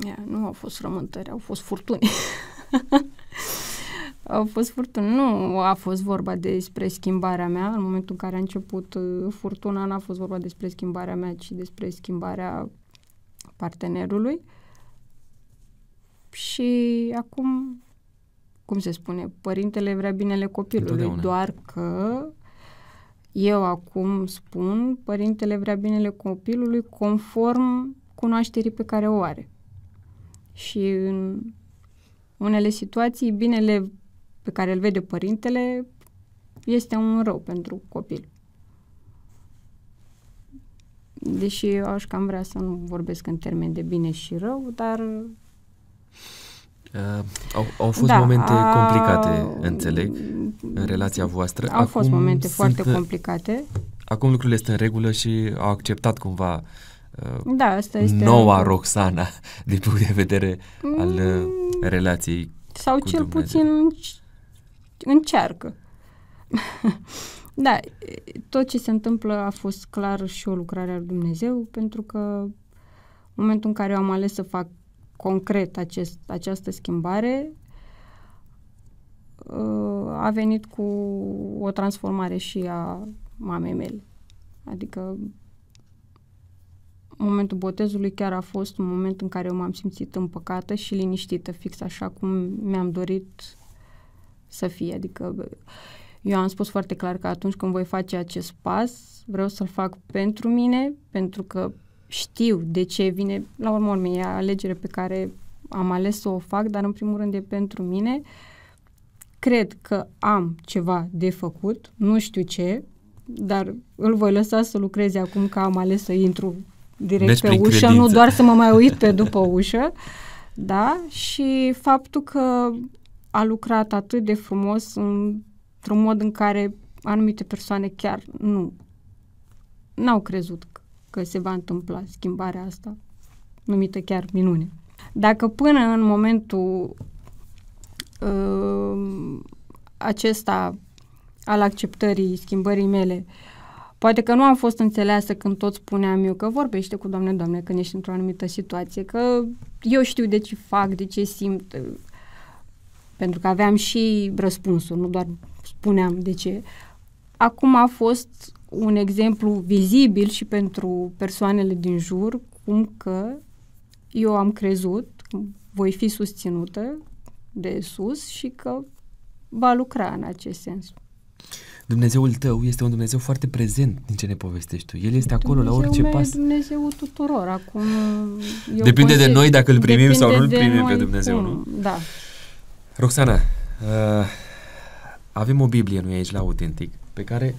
Speaker 3: Yeah, nu au fost frământări, au fost furtuni. A fost furtună. Nu a fost vorba despre schimbarea mea. În momentul în care a început uh, furtuna, n-a fost vorba despre schimbarea mea, ci despre schimbarea partenerului. Și acum, cum se spune, părintele vrea binele copilului, doar că eu acum spun, părintele vrea binele copilului conform cunoașterii pe care o are. Și în unele situații, binele pe care îl vede părintele este un rău pentru copil. Deși eu aș cam vrea să nu vorbesc în termeni de bine și rău, dar... Uh,
Speaker 1: au, au fost da, momente a... complicate, înțeleg, în relația voastră. Au Acum fost momente sunt, foarte complicate. Acum lucrurile sunt în regulă și au acceptat cumva uh, da, asta este noua un... Roxana din punct de vedere al uh, mm. relației
Speaker 3: Sau cel Dumnezeu. puțin încearcă. da, tot ce se întâmplă a fost clar și o lucrare a Dumnezeu, pentru că în momentul în care eu am ales să fac concret acest, această schimbare, uh, a venit cu o transformare și a mamei mele. Adică momentul botezului chiar a fost un moment în care eu m-am simțit împăcată și liniștită, fix așa cum mi-am dorit să fie. Adică eu am spus foarte clar că atunci când voi face acest pas, vreau să-l fac pentru mine, pentru că știu de ce vine, la urmă urmei, e alegere pe care am ales să o fac, dar în primul rând e pentru mine. Cred că am ceva de făcut, nu știu ce, dar îl voi lăsa să lucreze acum că am ales să intru direct Mergi deci pe ușă, credință. nu doar să mă mai uit pe după ușă. Da? Și faptul că a lucrat atât de frumos într-un mod în care anumite persoane chiar nu n-au crezut că se va întâmpla schimbarea asta, numită chiar minune. Dacă până în momentul uh, acesta al acceptării schimbării mele, poate că nu am fost înțeleasă când tot spuneam eu că vorbește cu Doamne, Doamne, când ești într-o anumită situație, că eu știu de ce fac, de ce simt, pentru că aveam și răspunsul, nu doar spuneam de ce. Acum a fost un exemplu vizibil și pentru persoanele din jur, cum că eu am crezut că voi fi susținută de sus și că va lucra în acest sens.
Speaker 1: Dumnezeul tău este un Dumnezeu foarte prezent din ce ne povestești tu. El este acolo Dumnezeu la orice meu pas.
Speaker 3: Dumnezeu tuturor. Acum, eu Depinde consider, de noi dacă îl primim sau nu îl primim pe Dumnezeu, cum, nu? Da.
Speaker 1: Roxana, uh, avem o Biblie, nu aici, la autentic, pe care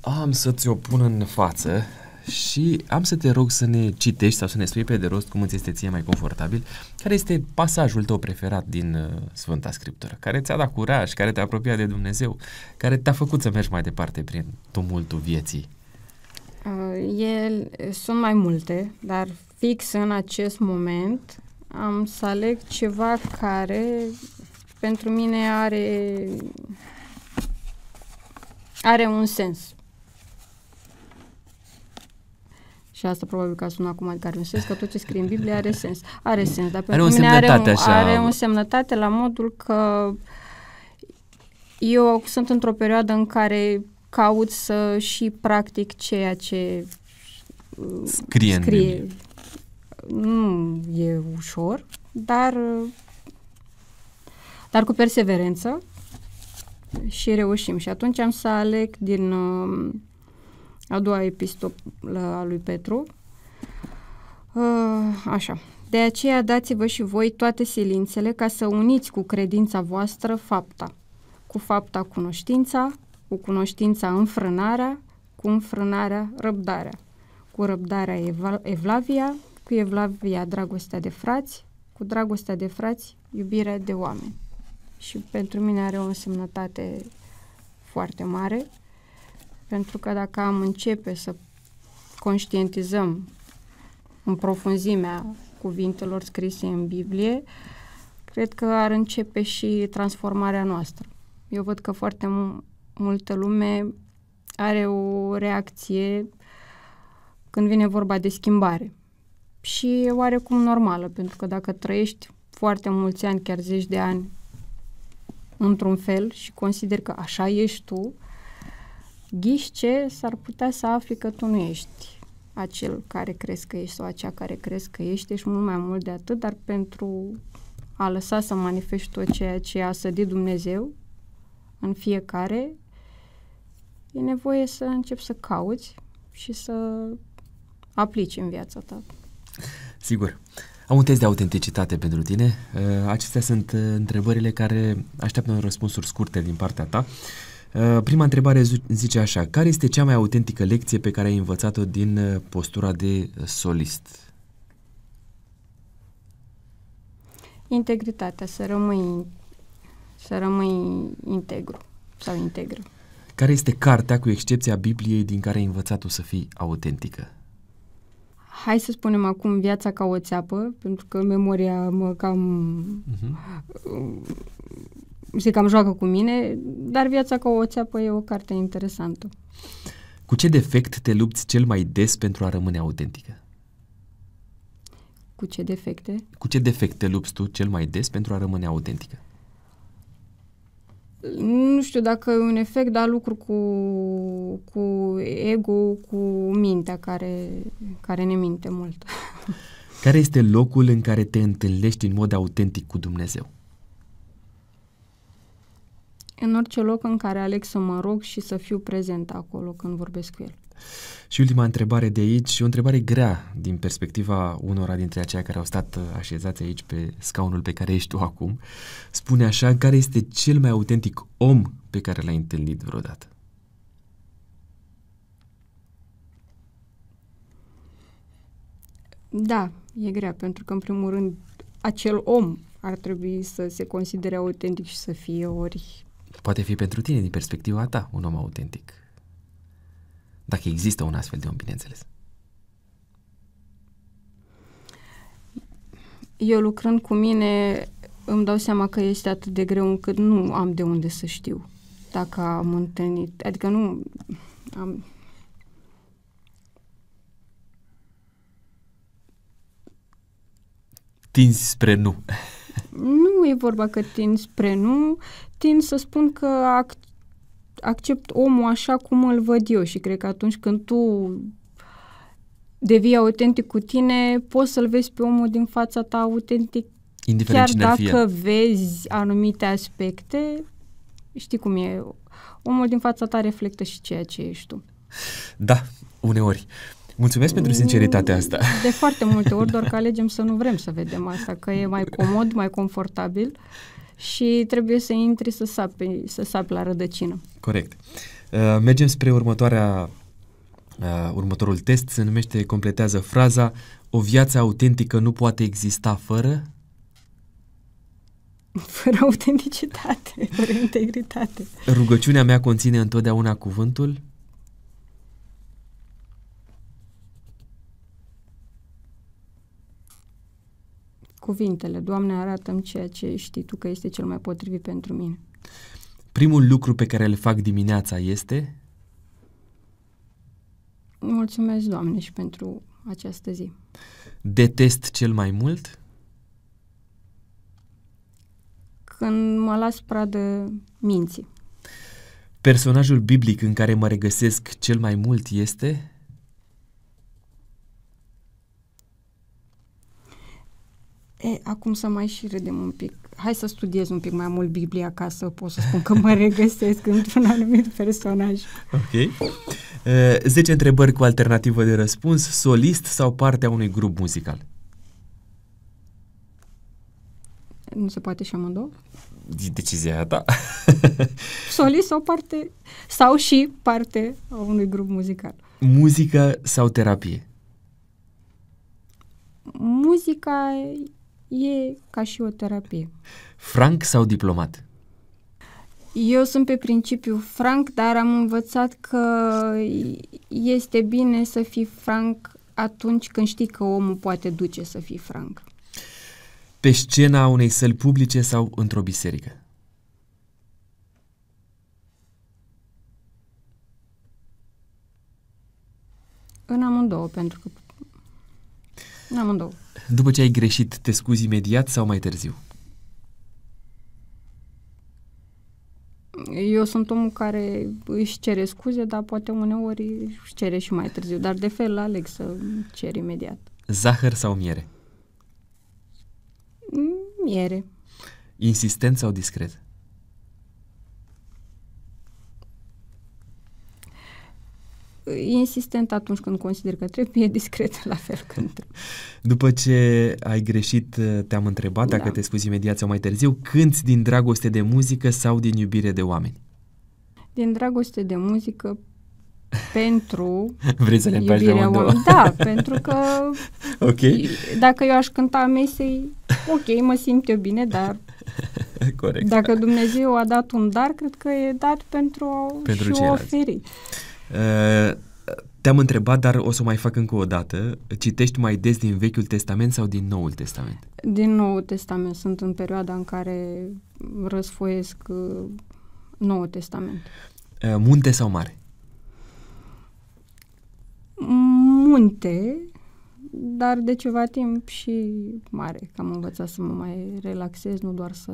Speaker 1: am să ți-o pun în față și am să te rog să ne citești sau să ne spui pe de rost cum îți este ție mai confortabil, care este pasajul tău preferat din uh, Sfânta Scriptură, care ți-a dat curaj, care te-a apropiat de Dumnezeu, care te-a făcut să mergi mai departe prin tumultul vieții.
Speaker 3: Uh, el, sunt mai multe, dar fix în acest moment am să aleg ceva care pentru mine are are un sens. Și asta probabil că a sunat acum, adică are un sens, că tot ce scrie în Biblie are sens. Are sens, dar pentru are mine are, un, așa. are un semnătate la modul că eu sunt într-o perioadă în care caut să și practic ceea ce scrie, uh, scrie în Biblie nu e ușor, dar, dar cu perseverență și reușim. Și atunci am să aleg din um, a doua epistolă a lui Petru. Uh, așa. De aceea dați-vă și voi toate silințele ca să uniți cu credința voastră fapta. Cu fapta cunoștința, cu cunoștința înfrânarea, cu înfrânarea răbdarea, cu răbdarea evla- evlavia, cu Evlavia dragostea de frați, cu dragostea de frați iubirea de oameni. Și pentru mine are o însemnătate foarte mare, pentru că dacă am începe să conștientizăm în profunzimea cuvintelor scrise în Biblie, cred că ar începe și transformarea noastră. Eu văd că foarte multă lume are o reacție când vine vorba de schimbare și e oarecum normală, pentru că dacă trăiești foarte mulți ani, chiar zeci de ani, într-un fel și consider că așa ești tu, ghiși ce s-ar putea să afli că tu nu ești acel care crezi că ești sau acea care crezi că ești, ești mult mai mult de atât, dar pentru a lăsa să manifesti tot ceea ce a sădit Dumnezeu în fiecare, e nevoie să începi să cauți și să aplici în viața ta.
Speaker 1: Sigur. Am un test de autenticitate pentru tine. Uh, acestea sunt uh, întrebările care așteaptă răspunsuri scurte din partea ta. Uh, prima întrebare zice așa. Care este cea mai autentică lecție pe care ai învățat-o din postura de solist?
Speaker 3: Integritatea, să rămâi, să rămâi integru sau integru.
Speaker 1: Care este cartea, cu excepția Bibliei, din care ai învățat-o să fii autentică?
Speaker 3: hai să spunem acum, viața ca o țeapă, pentru că memoria mă cam...
Speaker 2: Uh-huh.
Speaker 3: se cam joacă cu mine, dar viața ca o țeapă e o carte interesantă.
Speaker 1: Cu ce defect te lupți cel mai des pentru a rămâne autentică?
Speaker 3: Cu ce defecte?
Speaker 1: Cu ce defect te lupți tu cel mai des pentru a rămâne autentică?
Speaker 3: nu știu dacă e un efect, dar lucru cu, cu ego, cu mintea care, care ne minte mult.
Speaker 1: Care este locul în care te întâlnești în mod autentic cu Dumnezeu?
Speaker 3: În orice loc în care aleg să mă rog și să fiu prezent acolo când vorbesc cu El.
Speaker 1: Și ultima întrebare de aici, o întrebare grea din perspectiva unora dintre aceia care au stat uh, așezați aici pe scaunul pe care ești tu acum. Spune așa, care este cel mai autentic om pe care l-ai întâlnit vreodată?
Speaker 3: Da, e grea, pentru că, în primul rând, acel om ar trebui să se considere autentic și să fie ori...
Speaker 1: Poate fi pentru tine, din perspectiva ta, un om autentic. Dacă există un astfel de om, bineînțeles.
Speaker 3: Eu lucrând cu mine îmi dau seama că este atât de greu încât nu am de unde să știu dacă am întâlnit, adică nu am...
Speaker 1: Tin spre nu.
Speaker 3: Nu e vorba că tin spre nu, tin să spun că ac- accept omul așa cum îl văd eu și cred că atunci când tu devii autentic cu tine, poți să-l vezi pe omul din fața ta autentic Indiferent chiar dacă fie. vezi anumite aspecte, știi cum e, omul din fața ta reflectă și ceea ce ești tu.
Speaker 1: Da, uneori. Mulțumesc pentru sinceritatea asta. Mm, de foarte multe ori, doar că
Speaker 3: alegem să nu vrem să vedem asta, că e mai comod, mai confortabil și trebuie să intri să sapi, să sapi la rădăcină.
Speaker 1: Corect. Uh, mergem spre următoarea, uh, următorul test, se numește, completează fraza, o viață autentică nu poate exista fără?
Speaker 2: Fără autenticitate, fără integritate.
Speaker 1: Rugăciunea mea conține întotdeauna cuvântul?
Speaker 3: cuvintele. Doamne, arată-mi ceea ce știi Tu că este cel mai potrivit pentru mine.
Speaker 1: Primul lucru pe care îl fac dimineața este?
Speaker 3: Mulțumesc, Doamne, și pentru această zi.
Speaker 1: Detest cel mai mult?
Speaker 3: Când mă las pradă minții.
Speaker 1: Personajul biblic în care mă regăsesc cel mai mult este?
Speaker 3: E, acum să mai și râdem un pic. Hai să studiez un pic mai mult Biblia ca să pot să spun că mă regăsesc într-un anumit personaj.
Speaker 2: Ok.
Speaker 1: Uh, 10 întrebări cu alternativă de răspuns, solist sau partea unui grup muzical?
Speaker 3: Nu se poate și amândouă?
Speaker 1: Decizia aia ta.
Speaker 3: solist sau parte, sau și parte a unui grup muzical.
Speaker 1: Muzică sau terapie?
Speaker 3: Muzica E ca și o terapie.
Speaker 1: Franc sau diplomat?
Speaker 3: Eu sunt pe principiu franc, dar am învățat că este bine să fii franc atunci când știi că omul poate duce să fii franc.
Speaker 1: Pe scena unei săli publice sau într-o biserică?
Speaker 3: În amândouă, pentru că... În amândouă.
Speaker 1: După ce ai greșit, te scuzi imediat sau mai târziu?
Speaker 3: Eu sunt omul care își cere scuze, dar poate uneori își cere și mai târziu. Dar de fel aleg să cer imediat.
Speaker 1: Zahăr sau miere? Miere. Insistent sau discret?
Speaker 3: insistent atunci când consider că trebuie, discret la fel când trebuie.
Speaker 1: După ce ai greșit, te-am întrebat, dacă da. te spus imediat sau mai târziu, când din dragoste de muzică sau din iubire de oameni?
Speaker 3: Din dragoste de muzică pentru Vrei să le iubirea pe amândouă? Da, pentru că okay. dacă eu aș cânta mesei, ok, mă simt eu bine, dar
Speaker 2: Corect.
Speaker 3: dacă Dumnezeu a dat un dar, cred că e dat pentru a pentru și oferi.
Speaker 1: Eh, te-am întrebat, dar o să mai fac încă o dată. Citești mai des din Vechiul Testament sau din Noul Testament?
Speaker 3: Din Noul Testament. Sunt în perioada în care răsfoiesc uh, Noul Testament.
Speaker 1: Eh, munte sau mare?
Speaker 3: Munte, dar de ceva timp și mare. am învățat să mă mai relaxez, nu doar să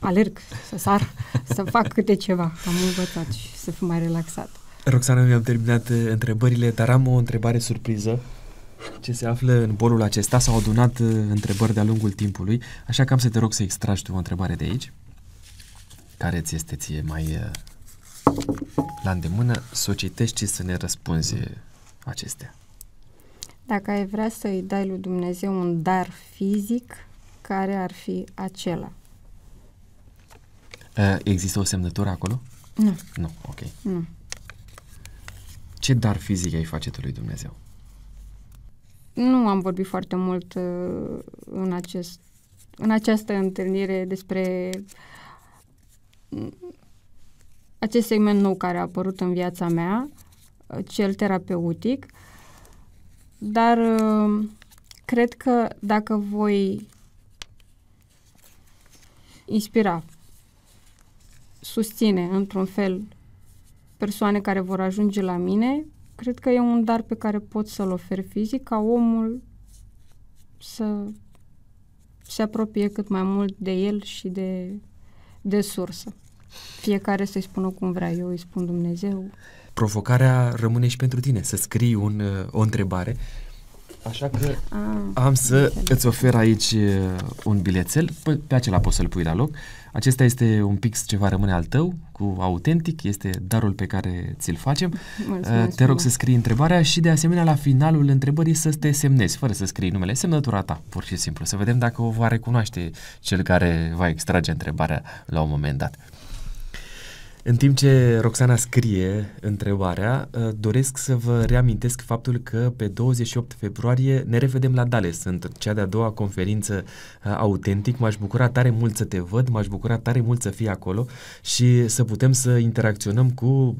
Speaker 3: alerg, să sar, să fac câte ceva. Am învățat și să fiu mai relaxat.
Speaker 1: Roxana, mi-am terminat uh, întrebările, dar am o întrebare surpriză ce se află în bolul acesta. S-au adunat uh, întrebări de-a lungul timpului, așa că am să te rog să extragi tu o întrebare de aici, care ți este ție mai uh, la îndemână, să o citești și să ne răspunzi acestea.
Speaker 3: Dacă ai vrea să îi dai lui Dumnezeu un dar fizic, care ar fi acela?
Speaker 1: Există o semnătură acolo? Nu. Nu, ok. Nu. Ce dar fizic ai face tu lui Dumnezeu?
Speaker 3: Nu am vorbit foarte mult uh, în, acest, în această întâlnire despre mm, acest segment nou care a apărut în viața mea, uh, cel terapeutic, dar uh, cred că dacă voi inspira, susține într-un fel persoane care vor ajunge la mine, cred că e un dar pe care pot să-l ofer fizic ca omul să se apropie cât mai mult de el și de, de sursă. Fiecare să-i spună cum vrea, eu îi spun Dumnezeu.
Speaker 1: Provocarea rămâne și pentru tine, să scrii un, o întrebare. Așa că
Speaker 3: A,
Speaker 2: ah, am să înțeleg.
Speaker 1: îți ofer aici uh, un bilețel, pe, pe acela poți să-l pui la loc acesta este un pix ce va rămâne al tău, cu autentic, este darul pe care ți-l facem. Mulțumesc, eh, te rog să scrii întrebarea și de asemenea la finalul întrebării să te semnezi, fără să scrii numele, semnătura ta, pur și simplu, să vedem dacă o va recunoaște cel care va extrage întrebarea la un moment dat. În timp ce Roxana scrie întrebarea, ă, doresc să vă reamintesc faptul că pe 28 februarie ne revedem la Dallas, în cea de-a doua conferință ă, autentic. M-aș bucura tare mult să te văd, m-aș bucura tare mult să fii acolo și să putem să interacționăm cu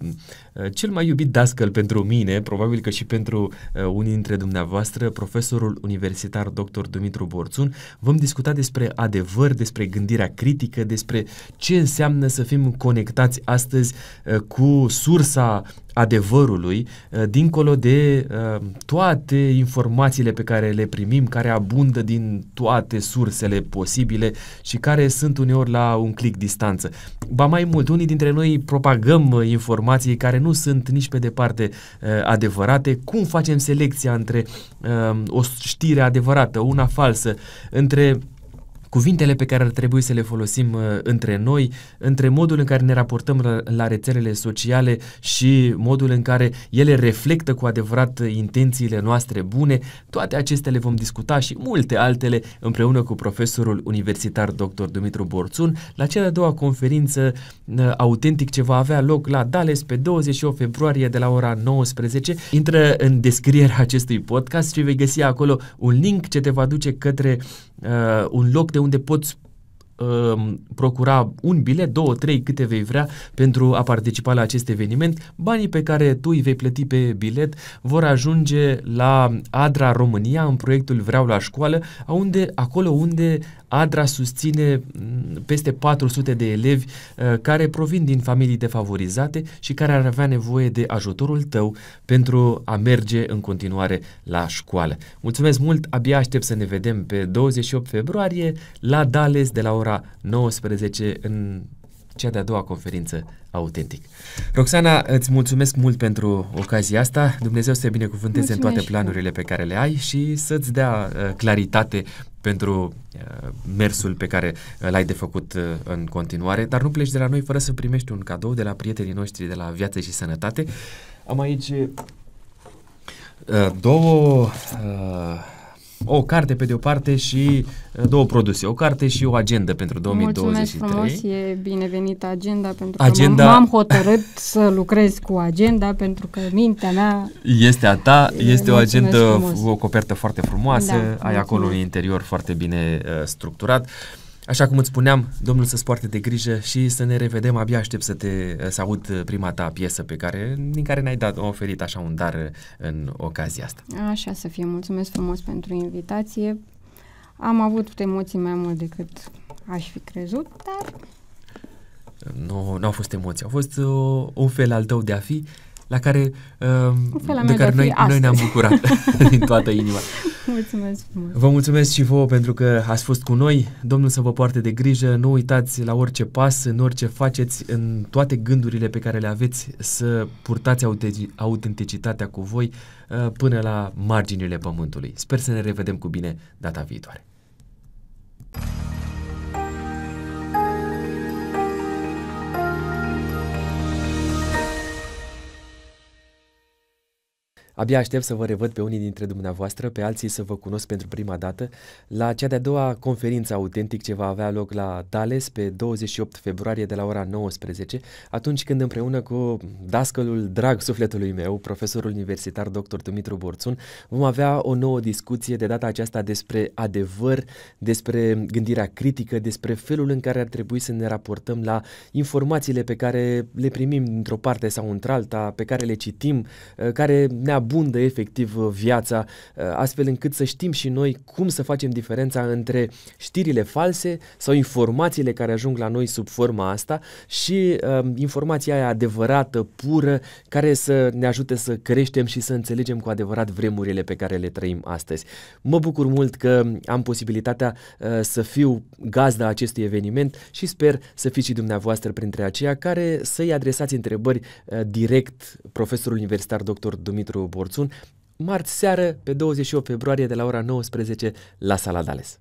Speaker 1: ă, cel mai iubit dascăl pentru mine, probabil că și pentru unii dintre dumneavoastră, profesorul universitar dr. Dumitru Borțun. Vom discuta despre adevăr, despre gândirea critică, despre ce înseamnă să fim conectați astăzi uh, cu sursa adevărului, uh, dincolo de uh, toate informațiile pe care le primim, care abundă din toate sursele posibile și care sunt uneori la un clic distanță. Ba mai mult, unii dintre noi propagăm informații care nu sunt nici pe departe adevărate. Cum facem selecția între o știre adevărată, una falsă, între cuvintele pe care ar trebui să le folosim uh, între noi, între modul în care ne raportăm la rețelele sociale și modul în care ele reflectă cu adevărat intențiile noastre bune. Toate acestea le vom discuta și multe altele împreună cu profesorul universitar dr. Dumitru Borțun la cea de-a doua conferință uh, autentic ce va avea loc la Dales pe 28 februarie de la ora 19. Intră în descrierea acestui podcast și vei găsi acolo un link ce te va duce către uh, un loc de unde poți uh, procura un bilet, două, trei, câte vei vrea pentru a participa la acest eveniment. Banii pe care tu îi vei plăti pe bilet vor ajunge la Adra România în proiectul Vreau la școală, unde, acolo unde ADRA susține mm, peste 400 de elevi uh, care provin din familii defavorizate și care ar avea nevoie de ajutorul tău pentru a merge în continuare la școală. Mulțumesc mult, abia aștept să ne vedem pe 28 februarie la Dales de la ora 19 în cea de-a doua conferință autentic. Roxana, îți mulțumesc mult pentru ocazia asta. Dumnezeu să te binecuvânteze mulțumesc în toate planurile pe care le ai și să-ți dea uh, claritate pentru uh, mersul pe care uh, l-ai de făcut uh, în continuare, dar nu pleci de la noi fără să primești un cadou de la prietenii noștri de la Viață și Sănătate. Am aici uh, două uh, o carte pe de-o parte și uh, două produse, o carte și o agendă pentru 2023. Mulțumesc
Speaker 3: frumos, e binevenită agenda pentru agenda... că m-am hotărât să lucrez cu agenda pentru că mintea mea...
Speaker 1: Este a ta, este o agendă, frumos. o copertă foarte frumoasă, da, ai mulțumesc. acolo un interior foarte bine uh, structurat. Uh, Așa cum îți spuneam, domnul să-ți poarte de grijă și să ne revedem. Abia aștept să te eh, să aud eh, prima ta piesă pe care, din care ne-ai dat, oferit așa un dar eh, în ocazia asta.
Speaker 3: Așa să fie. Mulțumesc frumos pentru invitație. Am avut emoții mai mult decât aș fi crezut, dar...
Speaker 1: Nu, nu au fost emoții, au fost uh, un fel al tău de a fi la care, uh, de care noi, noi ne-am bucurat din toată inima. Mulțumesc frumos! Vă mulțumesc și vouă pentru că ați fost cu noi. Domnul să vă poarte de grijă, nu uitați la orice pas, în orice faceți, în toate gândurile pe care le aveți, să purtați autenticitatea cu voi uh, până la marginile pământului. Sper să ne revedem cu bine data viitoare. Abia aștept să vă revăd pe unii dintre dumneavoastră, pe alții să vă cunosc pentru prima dată la cea de-a doua conferință autentic ce va avea loc la Dallas pe 28 februarie de la ora 19, atunci când împreună cu dascălul drag sufletului meu, profesorul universitar dr. Dumitru Borțun, vom avea o nouă discuție de data aceasta despre adevăr, despre gândirea critică, despre felul în care ar trebui să ne raportăm la informațiile pe care le primim dintr-o parte sau într-alta, pe care le citim, eh, care ne abundă efectiv uh, viața, uh, astfel încât să știm și noi cum să facem diferența între știrile false sau informațiile care ajung la noi sub forma asta și uh, informația aia adevărată, pură, care să ne ajute să creștem și să înțelegem cu adevărat vremurile pe care le trăim astăzi. Mă bucur mult că am posibilitatea uh, să fiu gazda acestui eveniment și sper să fiți și dumneavoastră printre aceia care să-i adresați întrebări uh, direct profesorul universitar dr. Dumitru Borțun, marți seară, pe 28 februarie, de la ora 19, la Sala Dales.